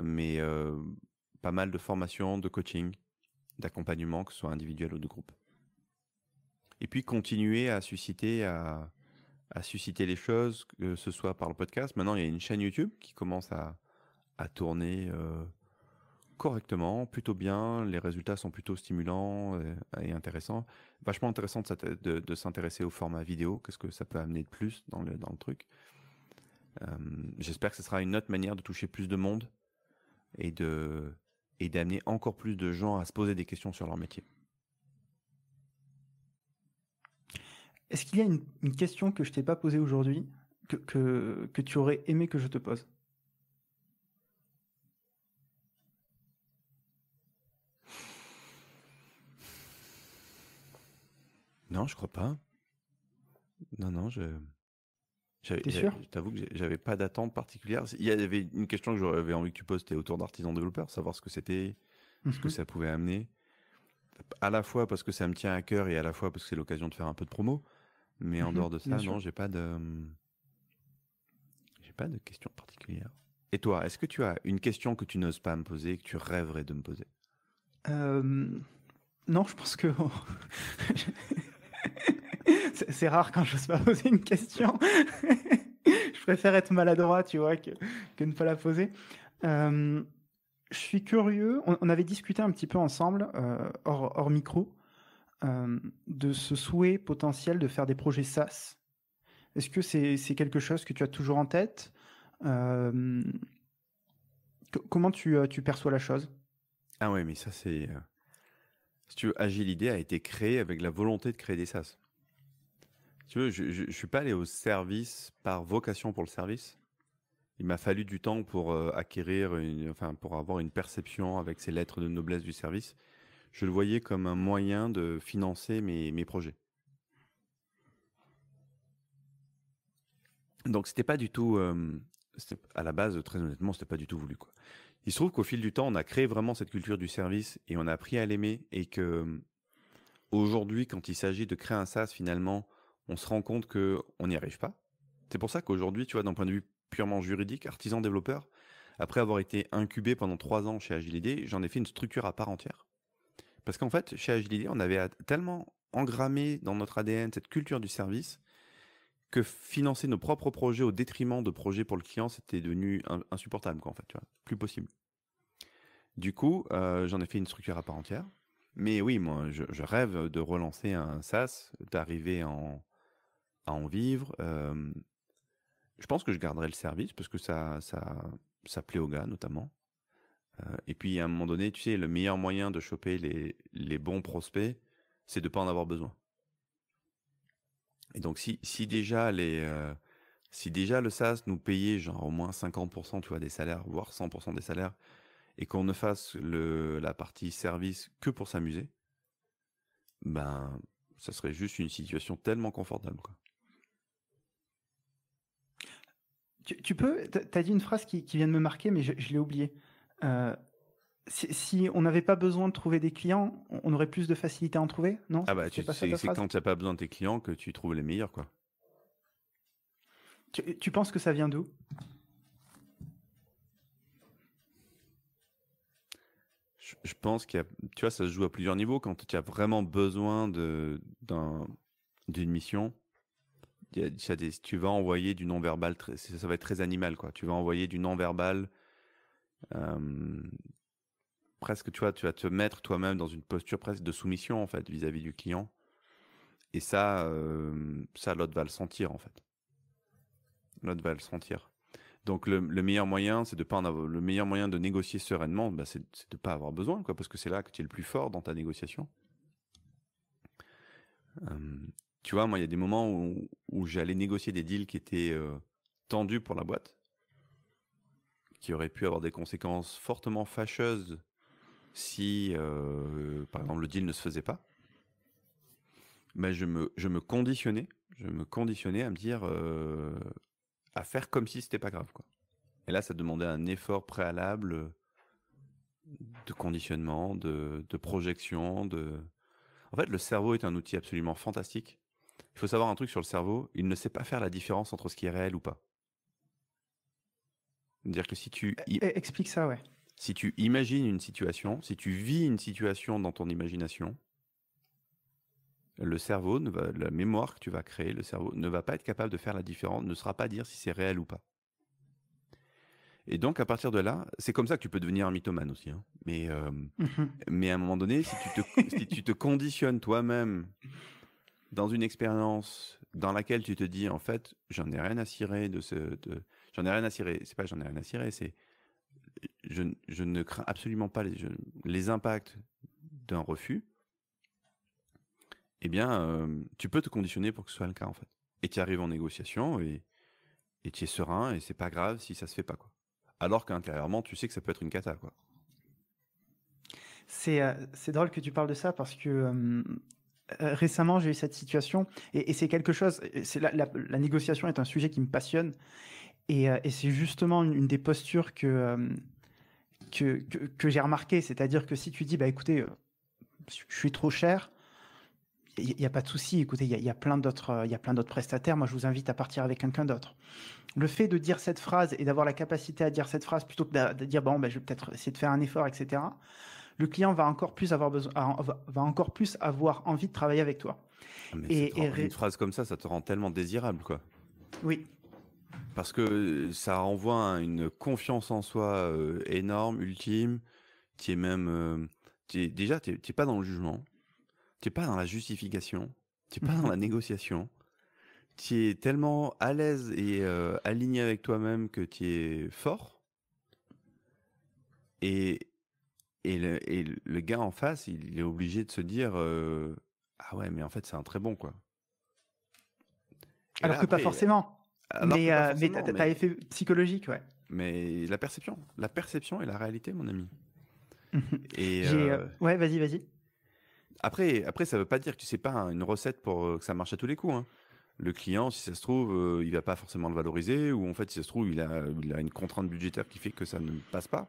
mais euh, pas mal de formations, de coaching, d'accompagnement, que ce soit individuel ou de groupe. Et puis continuer à susciter, à, susciter les choses, que ce soit par le podcast. Maintenant, il y a une chaîne YouTube qui commence à, tourner euh, correctement, plutôt bien. Les résultats sont plutôt stimulants euh, et, intéressants. Vachement intéressant de, s'intéresser au format vidéo. Qu'est-ce que ça peut amener de plus dans le, truc euh, J'espère que ce sera une autre manière de toucher plus de monde et de et d'amener encore plus de gens à se poser
des questions sur leur métier. Est-ce qu'il y a une, question que je t'ai pas posée aujourd'hui que, que, que, tu aurais aimé que je te pose
Non, je crois pas. Non, non, je. Je t'avoue que j'avais pas d'attente particulière. Il y avait une question que j'avais envie que tu poses, c'était autour d'artisan développeurs, savoir ce que c'était, ce que mhm. ça pouvait amener. À la fois parce que ça me tient à cœur et à la fois parce que c'est l'occasion de faire un peu de promo. Mais en mhm, dehors de ça, non, j'ai pas de, j'ai pas de question particulière. Et toi, est-ce que tu as une question que tu n'oses pas me poser, que tu rêverais de me poser
euh, Non, je pense que. [LAUGHS] [LAUGHS] C'est rare quand je n'ose pas poser une question. [LAUGHS] je préfère être maladroit, tu vois, que, que ne pas la poser. Euh, je suis curieux. On, avait discuté un petit peu ensemble, euh, hors, micro, euh, de ce souhait potentiel de faire des projets SaaS. Est-ce que c'est quelque chose que tu as toujours en tête Comment tu, perçois la chose
Ah oui, mais ça c'est... Si tu veux, Agile Idée a été créée avec la volonté de créer des SaaS. Tu je, ne suis pas allé au service par vocation pour le service. Il m'a fallu du temps pour euh, acquérir, une, enfin, pour avoir une perception avec ces lettres de noblesse du service. Je le voyais comme un moyen de financer mes, mes projets. Donc c'était pas du tout, euh, à la base, très honnêtement, n'était pas du tout voulu. Quoi. Il se trouve qu'au fil du temps, on a créé vraiment cette culture du service et on a appris à l'aimer et que aujourd'hui, quand il s'agit de créer un SaaS, finalement, on se rend compte que on n'y arrive pas. C'est pour ça qu'aujourd'hui, tu vois, d'un point de vue purement juridique, artisan développeur, après avoir été incubé pendant trois ans chez Agilidé, j'en ai fait une structure à part entière. Parce qu'en fait, chez Agilidé, on avait tellement engrammé dans notre ADN cette culture du service que financer nos propres projets au détriment de projets pour le client, c'était devenu insupportable, quoi, en fait, plus possible. Du coup, euh, j'en ai fait une structure à part entière. Mais oui, moi, je, je rêve de relancer un SaaS, d'arriver en, à en vivre. je pense que je garderai le service parce que ça, ça, ça plaît aux gars notamment. Euh, et puis à un moment donné, tu sais, le meilleur moyen de choper les, bons prospects, c'est de pas en avoir besoin. Et donc si, déjà les, euh, si déjà le SaaS nous payait genre au moins 50% tu vois des salaires, voire 100% des salaires, et qu'on ne fasse le, la partie service que pour s'amuser, ben ça serait juste une situation tellement confortable quoi.
Tu, tu peux, t'as dit une phrase qui, vient de me marquer, mais je, l'ai oubliée. Euh, si, on n'avait pas besoin de trouver des clients, on aurait plus de facilité à en trouver, non Ah bah, c'est quand
tu n'as pas besoin de tes clients que tu trouves les meilleurs, quoi.
Tu, penses que ça vient d'où
je, pense qu'il y a, tu vois, ça se joue à plusieurs niveaux. Quand tu as vraiment besoin de, d'une mission, tu vas envoyer du non verbal, ça va être très animal quoi. Tu vas envoyer du non verbal. presque tu vois tu vas te mettre toi-même dans une posture presque de soumission en fait vis-à-vis du client et ça ça l'autre va le sentir en fait l'autre va le sentir donc le, meilleur moyen c'est de pas le meilleur moyen de négocier sereinement bah, c'est de ne pas avoir besoin quoi parce que c'est là que tu es le plus fort dans ta négociation euh, tu vois, moi, il y a des moments où, j'allais négocier des deals qui étaient euh, tendus pour la boîte, qui auraient pu avoir des conséquences fortement fâcheuses si, euh, par exemple, le deal ne se faisait pas. Mais je me, je me conditionnais, je me conditionnais à me dire, euh, à faire comme si c'était pas grave, Et là, ça demandait un effort préalable de conditionnement, de, de projection, de. En fait, le cerveau est un outil absolument fantastique il faut savoir un truc sur le cerveau, il ne sait pas faire la différence entre ce qui est réel ou pas. Dire que si tu e, e, explique ça, ouais. Si tu imagines une situation, si tu vis une situation dans ton imagination, le cerveau, la mémoire que tu vas créer, le cerveau ne va pas être capable de faire la différence, ne sera pas dire si c'est réel ou pas. Et donc, à partir de là, c'est comme ça que tu peux devenir un mythomane aussi. Hein. Mais, euh, mmh mais à un moment donné, si tu te conditionnes toi-même dans une expérience dans laquelle tu te dis en fait j'en ai rien à cirer de ce j'en ai rien à cirer c'est pas j'en ai rien à cirer c'est je, je, ne crains absolument pas les, les impacts d'un refus eh bien euh, tu peux te conditionner pour que ce soit le cas en fait et tu arrives en négociation et et tu es serein et c'est pas grave si ça se fait pas quoi alors qu'intérieurement tu sais que ça peut être une cata quoi
c'est euh, drôle que tu parles de ça parce que euh, euh, récemment, j'ai eu cette situation et, c'est quelque chose. C'est la, négociation est un sujet qui me passionne et, euh, c'est justement une, des postures que euh, que, que, j'ai remarqué, c'est-à-dire que si tu dis bah écoutez, je suis trop cher, il n'y a pas de souci. Écoutez, il y, a, plein d'autres, il y a plein d'autres prestataires. Moi, je vous invite à partir avec quelqu'un d'autre. Le fait de dire cette phrase et d'avoir la capacité à dire cette phrase plutôt que de dire bon, ben, je vais peut-être essayer de faire un effort, etc le client va encore plus avoir besoin, va encore plus avoir envie de travailler avec toi. Ah, et, une
phrase comme ça, ça te rend tellement désirable, quoi. Oui. Parce que euh, ça renvoie à une confiance en soi euh, énorme, ultime. qui est même, euh, déjà, tu pas dans le jugement. Tu n'es pas dans la justification. Tu n'es pas dans la [LAUGHS] négociation tu es tellement à l'aise et aligné avec toi-même que tu es fort. Et et le, le gars en face, il est obligé de se dire Ah ouais, mais en fait, c'est un très bon, quoi.
alors que pas forcément. mais, mais t'as effet psychologique, ouais.
Mais la perception, la perception et la réalité, mon ami. [LAUGHS] et
Ouais, vas-y, vas-y.
Après, après, ça veut pas dire que tu sais pas une recette pour que ça marche à tous les coups. Hein. Le client, si ça se trouve, il va pas forcément le valoriser, ou en fait, si ça se trouve, il a, il a une contrainte budgétaire qui fait que ça ne passe pas.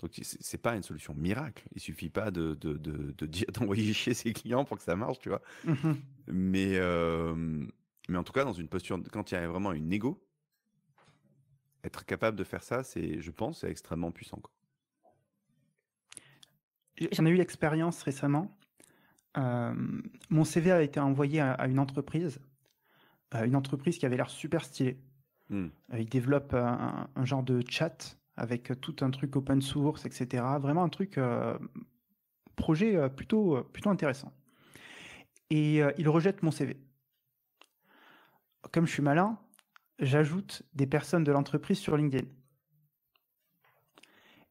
Donc c'est pas une solution miracle. Il suffit pas de [LAUGHS] d'envoyer chez ses clients pour que ça marche, tu vois. Mmh mais euh, mais en tout cas dans une posture quand il y a vraiment une ego, être capable de faire ça, c'est je pense c'est extrêmement puissant.
J'en ai eu l'expérience récemment. Euh, mon CV a été envoyé à, une entreprise, euh, une entreprise qui avait l'air super stylée. Mmh. Il développe un genre de chat avec euh, tout un truc open source, etc. Vraiment un truc euh, projet euh, plutôt plutôt intéressant. Et il rejette mon CV. Comme je suis malin, j'ajoute des personnes de l'entreprise sur LinkedIn.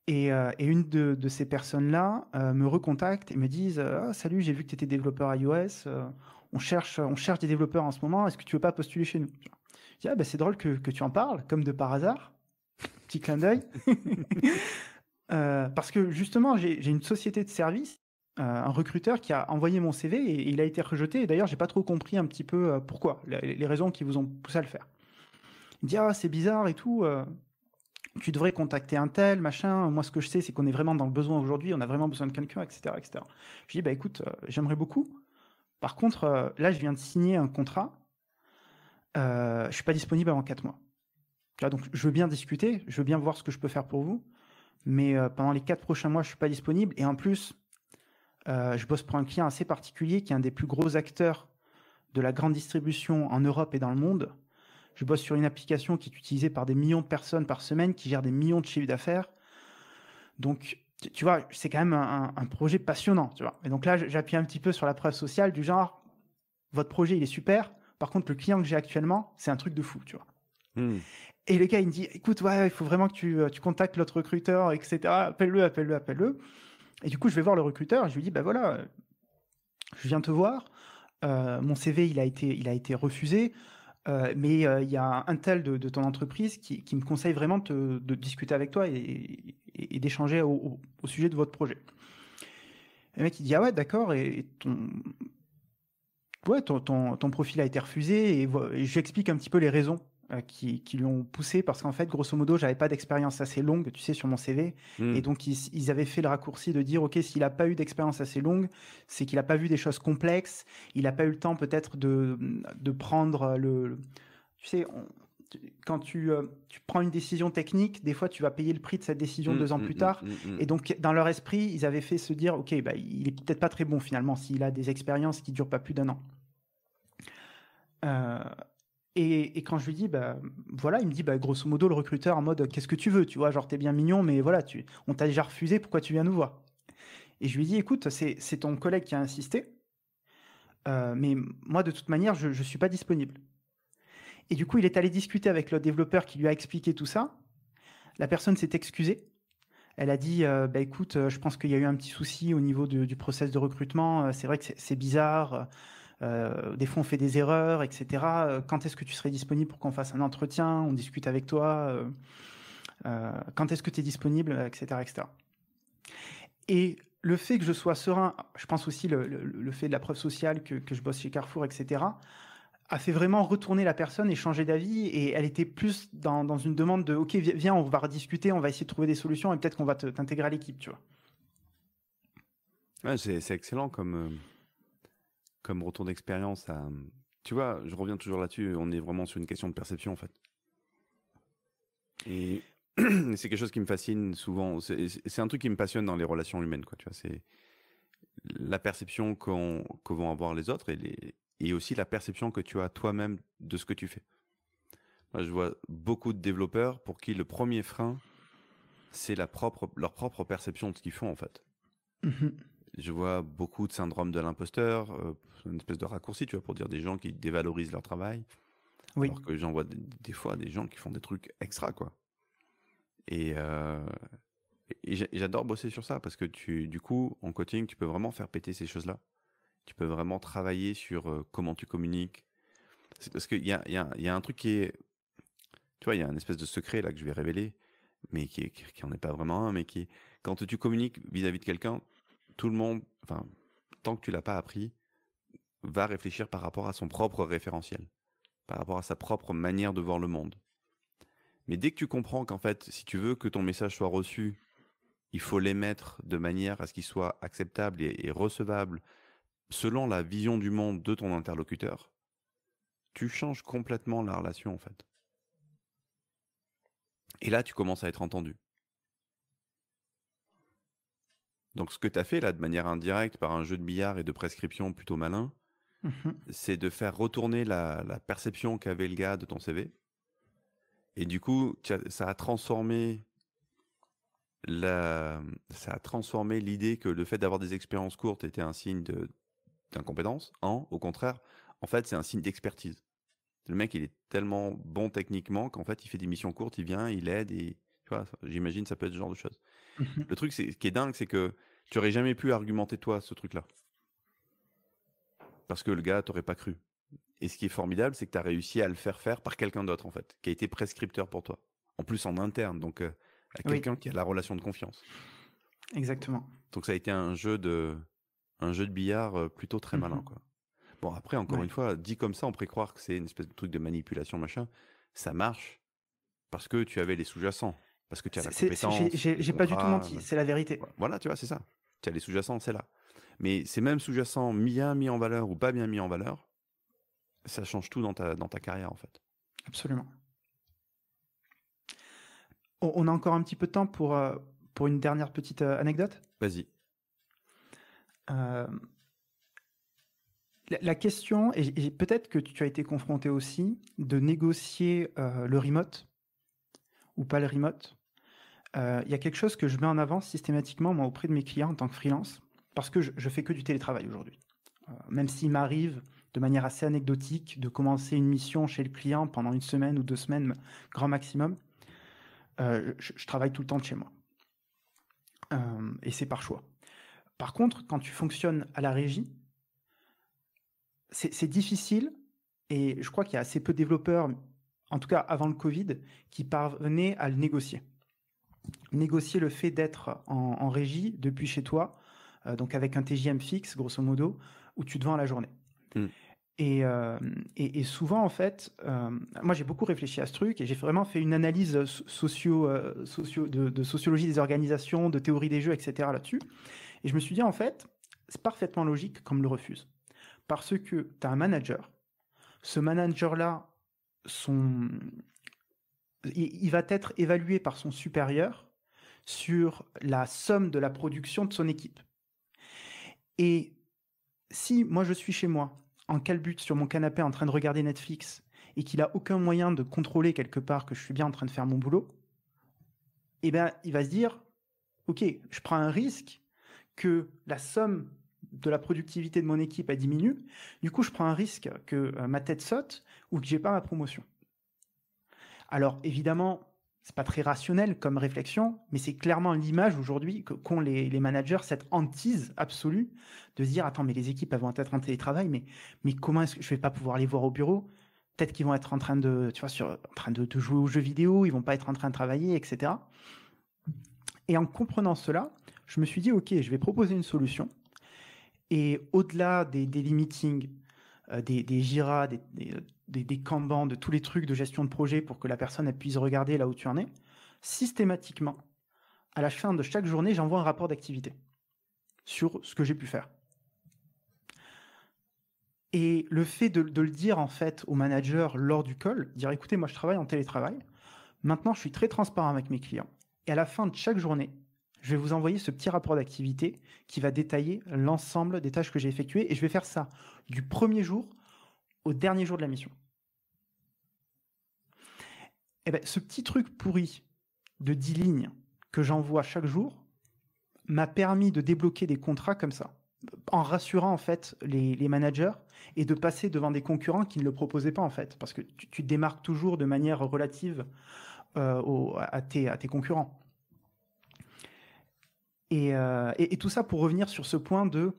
Et, une de, ces personnes-là me recontacte et me dit « ah, Salut, j'ai vu que tu étais développeur iOS, on, cherche, on cherche des développeurs en ce moment, est-ce que tu veux pas postuler chez nous ?⁇ Je dis ah, ben, C'est drôle que tu en parles, comme de par hasard. Petit clin d'œil. [LAUGHS] Euh, parce que justement, j'ai une société de service, euh, un recruteur qui a envoyé mon CV et, il a été rejeté. Et d'ailleurs, j'ai pas trop compris un petit peu euh, pourquoi, les, raisons qui vous ont poussé à le faire. Il dit ah c'est bizarre et tout. tu devrais contacter un tel, machin. Moi, ce que je sais, c'est qu'on est vraiment dans le besoin aujourd'hui. On a vraiment besoin de quelqu'un, etc., etc. Je dis bah écoute, j'aimerais beaucoup. Par contre, là, je viens de signer un contrat. Je je suis pas disponible avant quatre mois donc je veux bien discuter, je veux bien voir ce que je peux faire pour vous, mais euh, pendant les quatre prochains mois, je suis pas disponible. Et en plus, euh, je bosse pour un client assez particulier qui est un des plus gros acteurs de la grande distribution en Europe et dans le monde. Je bosse sur une application qui est utilisée par des millions de personnes par semaine, qui gère des millions de chiffres d'affaires. Donc, tu vois, c'est quand même un, projet passionnant, Et donc là, j'appuie un petit peu sur la preuve sociale du genre, votre projet, il est super. Par contre, le client que j'ai actuellement, c'est un truc de fou, tu mmh. Et le gars, il me dit, écoute, ouais, il faut vraiment que tu, euh, tu contactes l'autre recruteur, etc. Appelle-le, appelle-le, appelle-le. Et du coup, je vais voir le recruteur je lui dis, bah voilà, je viens te voir. Euh, mon CV, il a été, il a été refusé. Euh, mais il y a un tel de, ton entreprise qui, me conseille vraiment de discuter avec toi et, d'échanger au, sujet de votre projet. le mec il dit ah ouais d'accord et, ton... Ouais, ton profil a été refusé et, j'explique un petit peu les raisons euh, qui, lui ont poussé parce qu'en fait, grosso modo, j'avais pas d'expérience assez longue, tu sais, sur mon CV. Hmm. Et donc, ils, avaient fait le raccourci de dire, OK, s'il a pas eu d'expérience assez longue, c'est qu'il a pas vu des choses complexes, il a pas eu le temps peut-être de, de prendre le, tu sais, quand tu, euh, tu, prends une décision technique, des fois tu vas payer le prix de cette décision hmm, deux ans hmm, plus tard. et donc dans leur esprit, ils avaient fait se dire, ok, bah, il est peut-être pas très bon finalement s'il a des expériences qui durent pas plus d'un an. Euh, et, quand je lui dis, bah, voilà, il me dit, bah, grosso modo, le recruteur en mode, qu'est-ce que tu veux, tu vois, genre, t'es bien mignon, mais voilà, on t'a déjà refusé, pourquoi tu viens nous voir Et je lui dis, écoute, c'est ton collègue qui a insisté, euh, mais moi, de toute manière, je, ne suis pas disponible. Et du coup, il est allé discuter avec le développeur qui lui a expliqué tout ça. La personne s'est excusée. Elle a dit, euh, bah, écoute, euh, je pense qu'il y a eu un petit souci au niveau du process de recrutement. C'est vrai que c'est bizarre. Euh, des fois on fait des erreurs, etc. Euh, quand est-ce que tu serais disponible pour qu'on fasse un entretien, on discute avec toi, euh, quand est-ce que tu es disponible, etc., etc. Et le fait que je sois serein, je pense aussi le, fait de la preuve sociale que, je bosse chez Carrefour, etc., a fait vraiment retourner la personne et changer d'avis. Et elle était plus dans, une demande de OK, viens, on va rediscuter, on va essayer de trouver des solutions et peut-être qu'on va t'intégrer à l'équipe, tu
vois. c'est excellent comme, comme retour d'expérience tu vois, je reviens toujours là-dessus, on est vraiment sur une question de perception en fait. Et [CLEARS THROAT] c'est quelque chose qui me fascine souvent, c'est un truc qui me passionne dans les relations humaines, quoi, tu vois, c'est la perception qu'on que vont avoir les autres et, aussi la perception que tu as toi-même de ce que tu fais. je vois beaucoup de développeurs pour qui le premier frein, c'est propre, leur propre perception de ce qu'ils font en fait. Mmh je vois beaucoup de syndrome de l'imposteur, euh, une espèce de raccourci, tu vois, pour dire des gens qui dévalorisent leur travail. Oui. Alors que j'en vois des, fois des gens qui font des trucs extra, quoi. Et, euh, j'adore bosser sur ça parce que tu, du coup, en coaching, tu peux vraiment faire péter ces choses-là. Tu peux vraiment travailler sur euh, comment tu communiques. C'est parce qu'il y a, y, a, un truc qui est, tu vois, il y a un espèce de secret là que je vais révéler, mais qui, qui, en est pas vraiment un, mais qui, quand tu communiques vis à -vis de quelqu'un, tout le monde, enfin, tant que tu l'as pas appris, va réfléchir par rapport à son propre référentiel, par rapport à sa propre manière de voir le monde. Mais dès que tu comprends qu'en fait, si tu veux que ton message soit reçu, il faut l'émettre de manière à ce qu'il soit acceptable et, et, recevable selon la vision du monde de ton interlocuteur, tu changes complètement la relation en fait. Et là, tu commences à être entendu. Donc ce que tu as fait là de manière indirecte par un jeu de billard et de prescription plutôt malin, mmh c'est de faire retourner la, la perception qu'avait le gars de ton CV. Et du coup, ça a transformé la, ça a transformé l'idée que le fait d'avoir des expériences courtes était un signe d'incompétence en, au contraire, en fait, c'est un signe d'expertise. Le mec, il est tellement bon techniquement qu'en fait, il fait des missions courtes, il vient, il aide et, tu vois, j'imagine, ça peut être ce genre de choses. Mmh le truc, c'est, qui est dingue, c'est que tu aurais jamais pu argumenter toi ce truc-là. Parce que le gars t'aurait pas cru. Et ce qui est formidable, c'est que tu as réussi à le faire faire par quelqu'un d'autre, en fait, qui a été prescripteur pour toi. En plus, en interne, donc euh, à quelqu'un qui a la relation de confiance. Exactement. Donc ça a été un jeu de, un jeu de billard euh, plutôt très mmh malin, quoi. Bon, après, encore une fois, dit comme ça, on pourrait croire que c'est une espèce de truc de manipulation, machin. Ça marche parce que tu avais les sous-jacents. Parce que tu as la compétence. J'ai pas du tout menti,
c'est la vérité.
Voilà, tu vois, c'est ça. Tu as les sous-jacents, c'est là. Mais ces mêmes sous-jacents bien mis en valeur ou pas bien mis en valeur, ça change tout dans ta, dans ta carrière, en fait.
Absolument. On a encore un petit peu de temps pour, euh, pour une dernière petite euh, anecdote Vas-y. Euh, la, question, et, peut-être que tu as été confronté aussi, de négocier le remote ou pas le remote euh, il y a quelque chose que je mets en avant systématiquement moi auprès de mes clients en tant que freelance, parce que je, fais que du télétravail aujourd'hui. Euh, même s'il m'arrive de manière assez anecdotique de commencer une mission chez le client pendant une semaine ou deux semaines grand maximum, euh, je, je, travaille tout le temps de chez moi. et c'est par choix. Par contre, quand tu fonctionnes à la régie, c'est difficile et je crois qu'il y a assez peu de développeurs, en tout cas avant le Covid, qui parvenaient à le négocier négocier le fait d'être en, régie depuis chez toi, euh, donc avec un TJM fixe, grosso modo, où tu te vends la journée. Hmm. Euh, et, et, souvent, en fait, euh, moi j'ai beaucoup réfléchi à ce truc et j'ai vraiment fait une analyse socio, socio de, sociologie des organisations, de théorie des jeux, etc. là-dessus. Et je me suis dit, en fait, c'est parfaitement logique qu'on me le refuse. Parce que tu as un manager. Ce manager-là, son, il, va être évalué par son supérieur sur la somme de la production de son équipe. Et si moi je suis chez moi, en calbut sur mon canapé en train de regarder Netflix, et qu'il a aucun moyen de contrôler quelque part que je suis bien en train de faire mon boulot, eh ben, il va se dire, OK, je prends un risque que la somme de la productivité de mon équipe a diminué. Du coup, je prends un risque que euh, ma tête saute ou que j'ai pas ma promotion. Alors évidemment, c'est pas très rationnel comme réflexion, mais c'est clairement l'image aujourd'hui qu'ont les, managers, cette hantise absolue de dire attends mais les équipes elles vont être en télétravail, mais mais comment est-ce que je vais pas pouvoir les voir au bureau Peut-être qu'ils vont être en train de tu vois sur train de, jouer aux jeux vidéo, ils vont pas être en train de travailler, etc. Et en comprenant cela, je me suis dit ok je vais proposer une solution et au-delà des, des, euh, des giras Jira, des des, cambans, de tous les trucs de gestion de projet pour que la personne puisse regarder là où tu en es, systématiquement, à la fin de chaque journée, j'envoie un rapport d'activité sur ce que j'ai pu faire. Et le fait de, le dire en fait au manager lors du call, dire écoutez, moi je travaille en télétravail, maintenant je suis très transparent avec mes clients. Et à la fin de chaque journée, je vais vous envoyer ce petit rapport d'activité qui va détailler l'ensemble des tâches que j'ai effectuées. Et je vais faire ça du premier jour au dernier jour de la mission. Et eh ben, ce petit truc pourri de 10 lignes que j'envoie chaque jour m'a permis de débloquer des contrats comme ça, en rassurant en fait les, managers et de passer devant des concurrents qui ne le proposaient pas en fait, parce que tu, démarques toujours de manière relative euh, à, tes, concurrents. Euh, et, tout ça pour revenir sur ce point de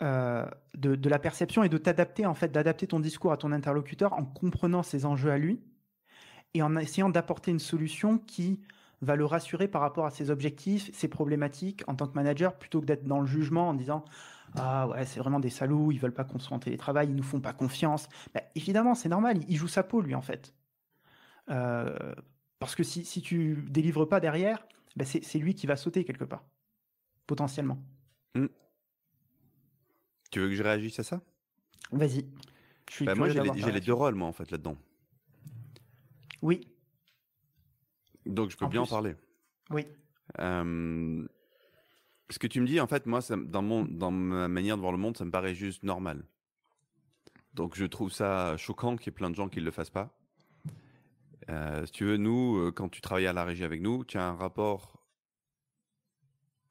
euh, de, la perception et de t'adapter en fait, d'adapter ton discours à ton interlocuteur en comprenant ses enjeux à lui et en essayant d'apporter une solution qui va le rassurer par rapport à ses objectifs, ses problématiques en tant que manager, plutôt que d'être dans le jugement en disant ah ouais c'est vraiment des salauds, ils veulent pas qu'on soit en télétravail, ils nous font pas confiance. Bah, évidemment c'est normal, il joue sa peau lui en fait. Euh, parce que si, si tu délivres pas derrière, bah, c'est lui qui va sauter quelque part, potentiellement. Mmh.
Tu veux que je réagisse à ça
Vas-y. Bah, moi, j'ai les,
deux rôles, moi, en fait, là-dedans. Oui. Donc, je peux bien en parler. Oui. ce que tu me dis, en fait, moi, dans, mon, dans ma manière de voir le monde, ça me paraît juste normal. Donc, je trouve ça choquant qu'il y ait plein de gens qui ne le fassent pas. Euh, si tu veux, nous, euh, quand tu travailles à la régie avec nous, tu as un rapport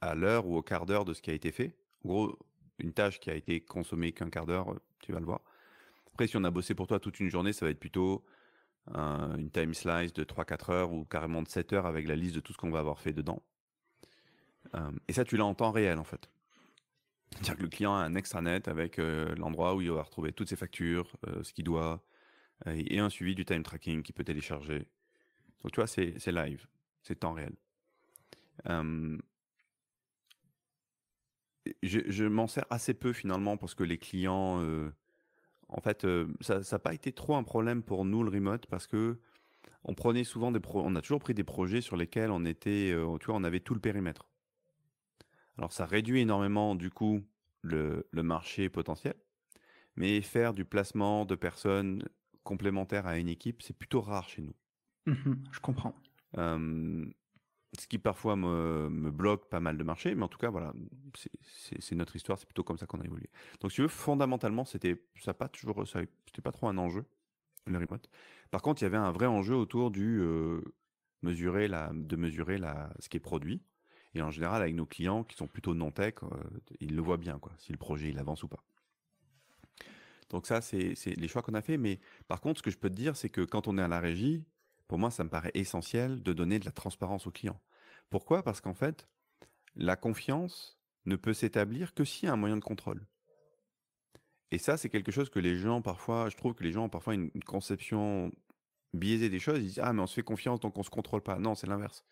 à l'heure ou au quart d'heure de ce qui a été fait. En gros, une tâche qui a été consommée qu'un quart d'heure, euh, tu vas le voir. Après, si on a bossé pour toi toute une journée, ça va être plutôt euh, une time slice de 3-4 heures ou carrément de 7 heures avec la liste de tout ce qu'on va avoir fait dedans. Euh, et ça, tu l'as en temps réel, en fait. C'est-à-dire que le client a un extranet avec l'endroit où il va retrouver toutes ses factures, ce qu'il doit, et un suivi du time tracking qu'il peut télécharger. Donc, tu vois, c'est live, c'est temps réel je, m'en sers assez peu finalement parce que les clients, euh, en fait, euh, ça n'a pas été trop un problème pour nous le remote parce que on prenait souvent des on a toujours pris des projets sur lesquels on était, euh, tu vois, on avait tout le périmètre. Alors ça réduit énormément du coup le, marché potentiel, mais faire du placement de personnes complémentaires à une équipe, c'est plutôt rare chez nous.
Mmh je comprends
ce qui parfois me, bloque pas mal de marchés, mais en tout cas, voilà, c'est notre histoire, c'est plutôt comme ça qu'on a évolué. Donc, si tu fondamentalement, c'était, ça pas toujours, c'était pas trop un enjeu, le remote. Par contre, il y avait un vrai enjeu autour du, euh, mesurer la, de mesurer la, ce qui est produit. Et en général, avec nos clients qui sont plutôt non-tech, euh, ils le voient bien, quoi, si le projet, il avance ou pas. Donc ça, c'est les choix qu'on a fait. Mais par contre, ce que je peux te dire, c'est que quand on est à la régie, pour moi, ça me paraît essentiel de donner de la transparence au client. Pourquoi Parce qu'en fait, la confiance ne peut s'établir que s'il y a un moyen de contrôle. Et ça, c'est quelque chose que les gens parfois, je trouve que les gens ont parfois une, conception biaisée des choses. Ils disent ah mais on se fait confiance donc on se contrôle pas. Non, c'est l'inverse.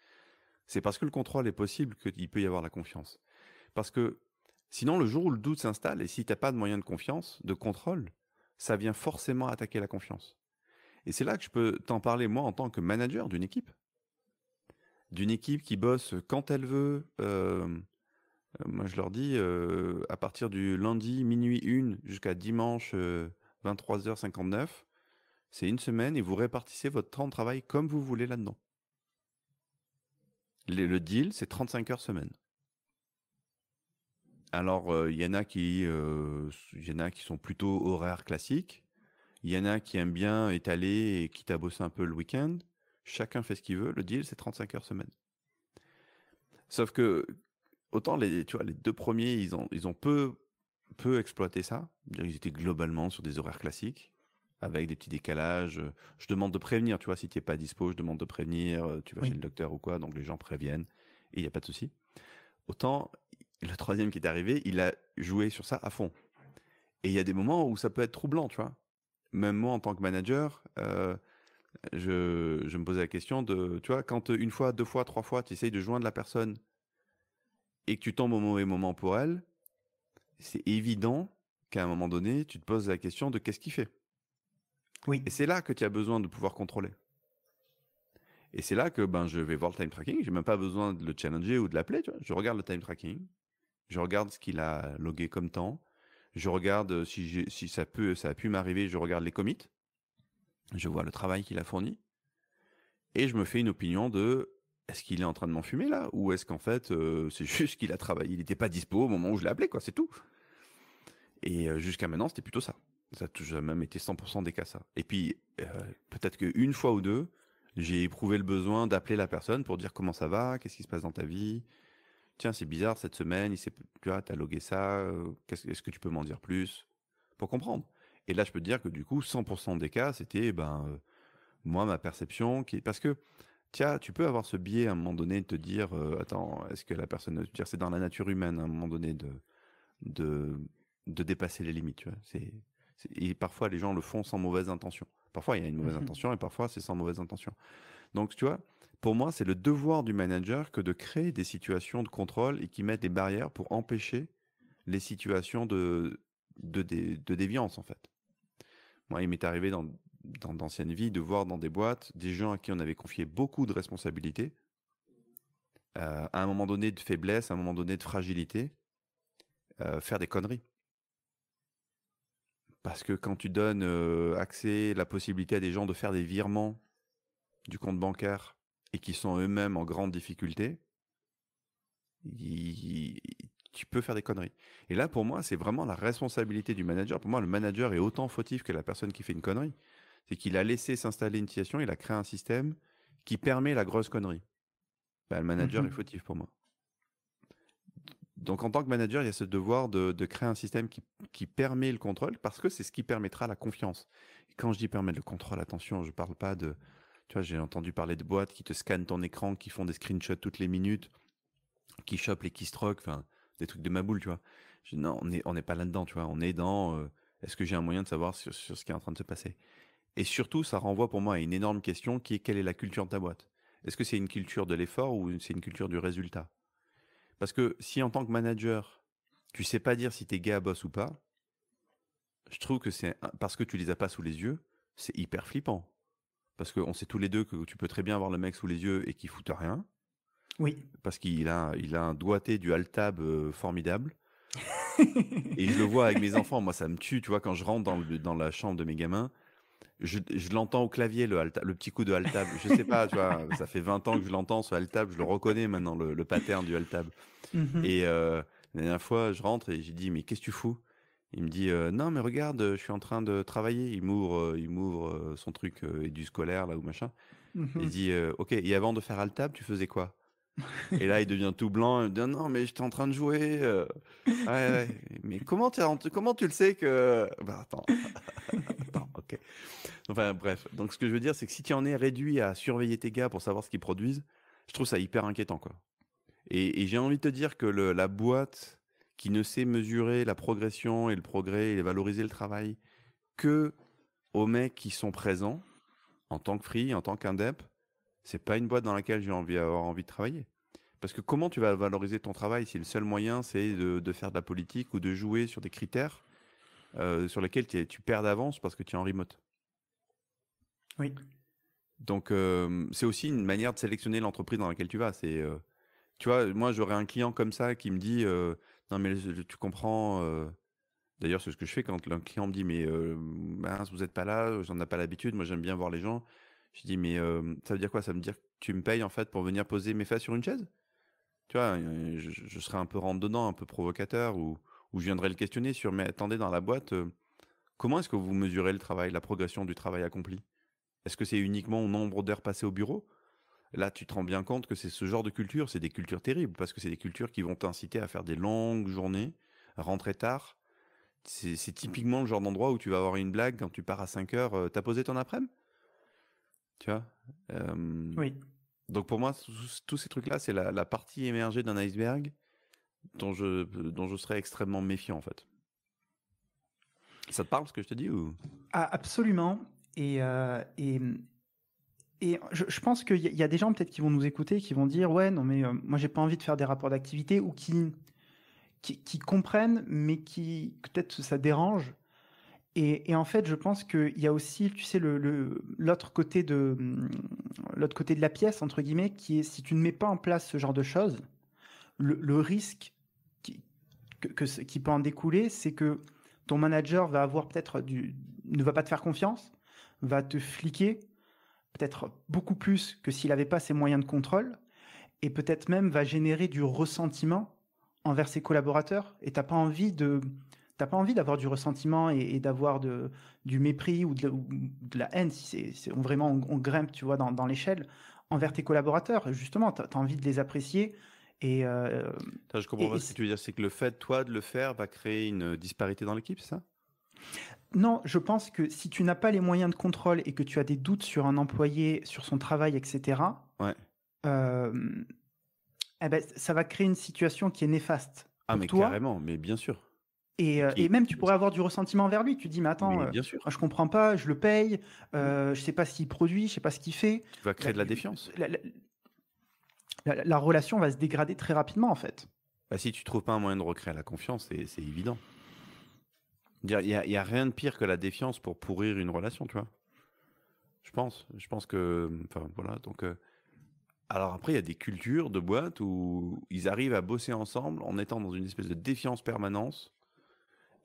C'est parce que le contrôle est possible qu'il peut y avoir la confiance. Parce que sinon, le jour où le doute s'installe et si tu n'as pas de moyen de confiance, de contrôle, ça vient forcément attaquer la confiance. Et c'est là que je peux t'en parler, moi, en tant que manager d'une équipe. D'une équipe qui bosse quand elle veut. Euh, euh, moi, je leur dis, euh, à partir du lundi minuit 1 jusqu'à dimanche 23h59, c'est une semaine et vous répartissez votre temps de travail comme vous voulez là-dedans. Le, deal, c'est 35 heures semaine. Alors, il y en a qui, y en a qui sont plutôt horaires classiques. Il y en a qui aiment bien étaler et qui à bossé un peu le week-end. Chacun fait ce qu'il veut. Le deal, c'est 35 heures semaine. Sauf que, autant les, tu vois, les deux premiers, ils ont, ils ont peu, peu exploité ça. Ils étaient globalement sur des horaires classiques avec des petits décalages. Je demande de prévenir, tu vois, si tu n'es pas dispo, je demande de prévenir, euh, tu vas chez le docteur ou quoi, donc les gens préviennent et il n'y a pas de souci. Autant le troisième qui est arrivé, il a joué sur ça à fond. Et il y a des moments où ça peut être troublant, tu vois même moi en tant que manager, euh, je, me posais la question de, tu vois, quand euh, une fois, deux fois, trois fois, tu essayes de joindre la personne et que tu tombes au mauvais moment pour elle, c'est évident qu'à un moment donné, tu te poses la question de qu'est-ce qu'il fait. Oui. Et c'est là que tu as besoin de pouvoir contrôler. Et c'est là que ben, je vais voir le time tracking. J'ai même pas besoin de le challenger ou de l'appeler. Je regarde le time tracking. Je regarde ce qu'il a logué comme temps. Je regarde euh, si, si ça, peut, ça a pu m'arriver, je regarde les commits. Je vois le travail qu'il a fourni. Et je me fais une opinion de est-ce qu'il est en train de m'enfumer là Ou est-ce qu'en fait, euh, [LAUGHS] c'est juste qu'il a travaillé, il n'était pas dispo au moment où je l'ai appelé, quoi, c'est tout. Et euh, jusqu'à maintenant, c'était plutôt ça. Ça a toujours même été 100% des cas ça. Et puis, peut-être qu'une fois ou deux, j'ai éprouvé le besoin d'appeler la personne pour dire comment ça va, qu'est-ce qui se passe dans ta vie, tiens, c'est bizarre cette semaine, tu as t'as logué ça, euh, qu'est-ce, est-ce que tu peux m'en dire plus pour comprendre Et là, je peux te dire que du coup, 100% des cas, c'était, ben, euh, moi, ma perception, qui, parce que, tiens, tu peux avoir ce biais à un moment donné de te dire, euh, attends, est-ce que la personne, c'est dans la nature humaine à un moment donné de, de, de dépasser les limites, et parfois les gens le font sans mauvaise intention. Parfois il y a une mauvaise mmh intention et parfois c'est sans mauvaise intention. Donc tu vois, pour moi, c'est le devoir du manager que de créer des situations de contrôle et qui mettent des barrières pour empêcher les situations de, de, déviance, en fait. Moi, il m'est arrivé dans, d'anciennes vies de voir dans des boîtes des gens à qui on avait confié beaucoup de responsabilités, euh, à un moment donné de faiblesse, à un moment donné de fragilité, euh, faire des conneries. Parce que quand tu donnes euh, accès, la possibilité à des gens de faire des virements du compte bancaire et qui sont eux-mêmes en grande difficulté, tu peux faire des conneries. Et là, pour moi, c'est vraiment la responsabilité du manager. Pour moi, le manager est autant fautif que la personne qui fait une connerie. C'est qu'il a laissé s'installer une situation, il a créé un système qui permet la grosse connerie. Ben, le manager est mmh fautif pour moi. Donc, en tant que manager, il y a ce devoir de, créer un système qui, qui, permet le contrôle parce que c'est ce qui permettra la confiance. quand je dis permettre le contrôle, attention, je ne parle pas de tu vois, j'ai entendu parler de boîtes qui te scannent ton écran, qui font des screenshots toutes les minutes, qui chopent les keystrokes, enfin, des trucs de ma boule, tu vois. non, on n'est pas là-dedans, tu vois. On est dans, euh, est-ce que j'ai un moyen de savoir sur, ce qui est en train de se passer? Et surtout, ça renvoie pour moi à une énorme question qui est quelle est la culture de ta boîte? Est-ce que c'est une culture de l'effort ou c'est une culture du résultat? Parce que si en tant que manager, tu sais pas dire si tes à boss ou pas, je trouve que c'est parce que tu les as pas sous les yeux, c'est hyper flippant parce qu'on sait tous les deux que tu peux très bien avoir le mec sous les yeux et qu'il fout rien. Oui. Parce qu'il a, il a un doigté du altab euh, formidable. [LAUGHS] et je le vois avec mes enfants. Moi, ça me tue, tu vois, quand je rentre dans, la chambre de mes gamins. Je, l'entends au clavier, le, le petit coup de altab. Je sais pas, tu vois, [LAUGHS] ça fait 20 ans que je l'entends, ce altab. Je le reconnais maintenant, le, pattern du altab. Mmh et euh, la dernière fois, je rentre et j'ai dit, mais qu'est-ce que tu fous il me dit euh, non mais regarde, euh, je suis en train de travailler. Il m'ouvre, euh, il m'ouvre son truc et du scolaire là ou machin. Mmh il dit ok. Et avant de faire Altab, tu faisais quoi Et là il devient tout blanc. Il me dit non mais j'étais en train de jouer. Ouais, Mais comment tu comment tu le sais que bah, attends. [LAUGHS] attends ok. Enfin bref. Donc ce que je veux dire c'est que si tu en es réduit à surveiller tes gars pour savoir ce qu'ils produisent, je trouve ça hyper inquiétant quoi. Et, j'ai envie de te dire que la boîte qui ne sait mesurer la progression et le progrès et valoriser le travail que aux mecs qui sont présents en tant que free, en tant qu'indep, c'est pas une boîte dans laquelle j'ai envie avoir envie de travailler. Parce que comment tu vas valoriser ton travail si le seul moyen c'est de, de, faire de la politique ou de jouer sur des critères euh, sur lesquels tu perds d'avance parce que tu es en remote Oui. Donc euh, c'est aussi une manière de sélectionner l'entreprise dans laquelle tu vas. C'est euh, tu vois, moi j'aurais un client comme ça qui me dit non, mais tu comprends. Euh, d'ailleurs, c'est ce que je fais quand un client me dit Mais euh, mince, vous n'êtes pas là, euh, j'en ai pas l'habitude, moi j'aime bien voir les gens. Je dis Mais euh, ça veut dire quoi Ça veut dire que tu me payes en fait pour venir poser mes fesses sur une chaise Tu vois, je, serais un peu randonnant, un peu provocateur, ou, je viendrais le questionner sur Mais attendez, dans la boîte, comment est-ce que vous mesurez le travail, la progression du travail accompli Est-ce que c'est uniquement au nombre d'heures passées au bureau Là, tu te rends bien compte que c'est ce genre de culture, c'est des cultures terribles, parce que c'est des cultures qui vont t'inciter à faire des longues journées, rentrer tard. C'est mmh. typiquement le genre d'endroit où tu vas avoir une blague quand tu pars à 5 heures. Euh, t'as posé ton après-midi Tu vois Oui. Donc pour moi, tous ces trucs-là, c'est la, partie émergée d'un iceberg dont je, dont je serais extrêmement méfiant en fait. Ça te parle ce que je te dis ou
ah, absolument. et, euh, et je, pense qu'il y, a des gens peut-être qui vont nous écouter, qui vont dire ouais non mais moi, euh, moi j'ai pas envie de faire des rapports d'activité ou qui, qui, comprennent mais qui peut-être ça dérange. Et, en fait je pense qu'il y a aussi tu sais le l'autre côté de hum, l'autre côté de la pièce entre guillemets qui est si tu ne mets pas en place ce genre de choses, le, risque qui, que, qui peut en découler c'est que ton manager va avoir peut-être du ne va pas te faire confiance, va te fliquer peut-être beaucoup plus que s'il n'avait pas ses moyens de contrôle, et peut-être même va générer du ressentiment envers ses collaborateurs. Et t'as pas envie de, t'as pas envie d'avoir du ressentiment et, d'avoir de du mépris ou de, la haine si c'est vraiment on, grimpe tu vois dans, l'échelle envers tes collaborateurs justement tu as, envie de les apprécier et euh, je comprends pas ce que
tu veux dire c'est que le fait toi de le faire va créer une disparité dans l'équipe ça
non, je pense que si tu n'as pas les moyens de contrôle et que tu as des doutes sur un employé, sur son travail, etc. Euh, eh ben, ça va créer une situation qui est néfaste. Ah mais carrément, mais bien sûr. Et, euh, même tu pourrais avoir du ressentiment envers lui. Tu dis mais attends, je euh, bien je comprends pas, je le paye, mm. je sais pas ce qu'il produit, je sais pas ce qu'il fait. Tu vas créer de la défiance. La, relation va se dégrader très rapidement en fait.
Bah, si tu trouves pas un moyen de recréer la confiance, c'est évident. Il n'y a, a rien de pire que la défiance pour pourrir une relation, tu vois. Je pense. Je pense que. Enfin, voilà. Donc. Euh, alors après, il y a des cultures de boîtes où ils arrivent à bosser ensemble en étant dans une espèce de défiance permanence.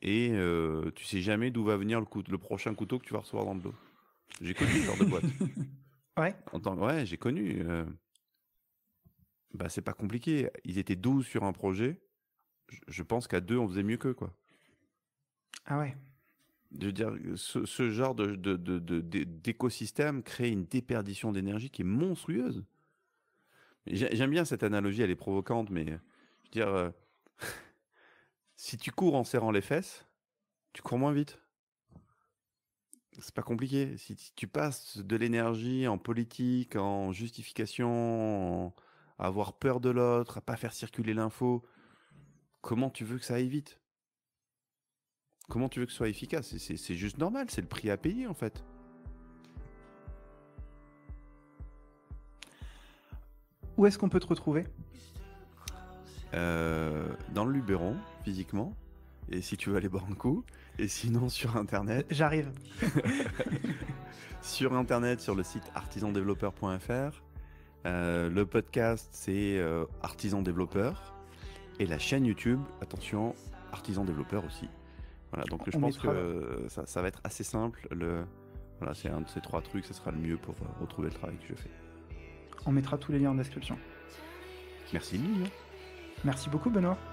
Et euh, tu sais jamais d'où va venir le, le prochain couteau que tu vas recevoir dans le dos. J'ai connu ce genre de boîte. [LAUGHS] Ouais. ouais, j'ai connu. Euh, bah, c'est pas compliqué. Ils étaient 12 sur un projet. Je, pense qu'à deux, on faisait mieux qu'eux, quoi. Ah ouais. Je veux dire, ce, genre de, d'écosystème crée une déperdition d'énergie qui est monstrueuse. J'aime bien cette analogie, elle est provocante, mais euh, je veux dire, euh, [LAUGHS] si tu cours en serrant les fesses, tu cours moins vite. C'est pas compliqué. Si tu passes de l'énergie en politique, en justification, à avoir peur de l'autre, à pas faire circuler l'info, comment tu veux que ça aille vite Comment tu veux que ce soit efficace C'est juste normal, c'est le prix à payer en fait.
Où est-ce qu'on peut te retrouver
euh, Dans le Luberon, physiquement. Et si tu veux aller boire un coup. Et sinon sur Internet. J'arrive. [LAUGHS] sur Internet, sur le site artisandéveloppeur.fr. Euh, le podcast, c'est euh, Artisan Développeur. Et la chaîne YouTube, attention, Artisan Développeur aussi. Voilà, donc je pense que ça, va être assez simple. Le... Voilà, c'est un de ces trois trucs, ce sera le mieux pour euh, retrouver le travail que je fais.
On mettra tous les liens en description. Merci Lille. Merci beaucoup Benoît.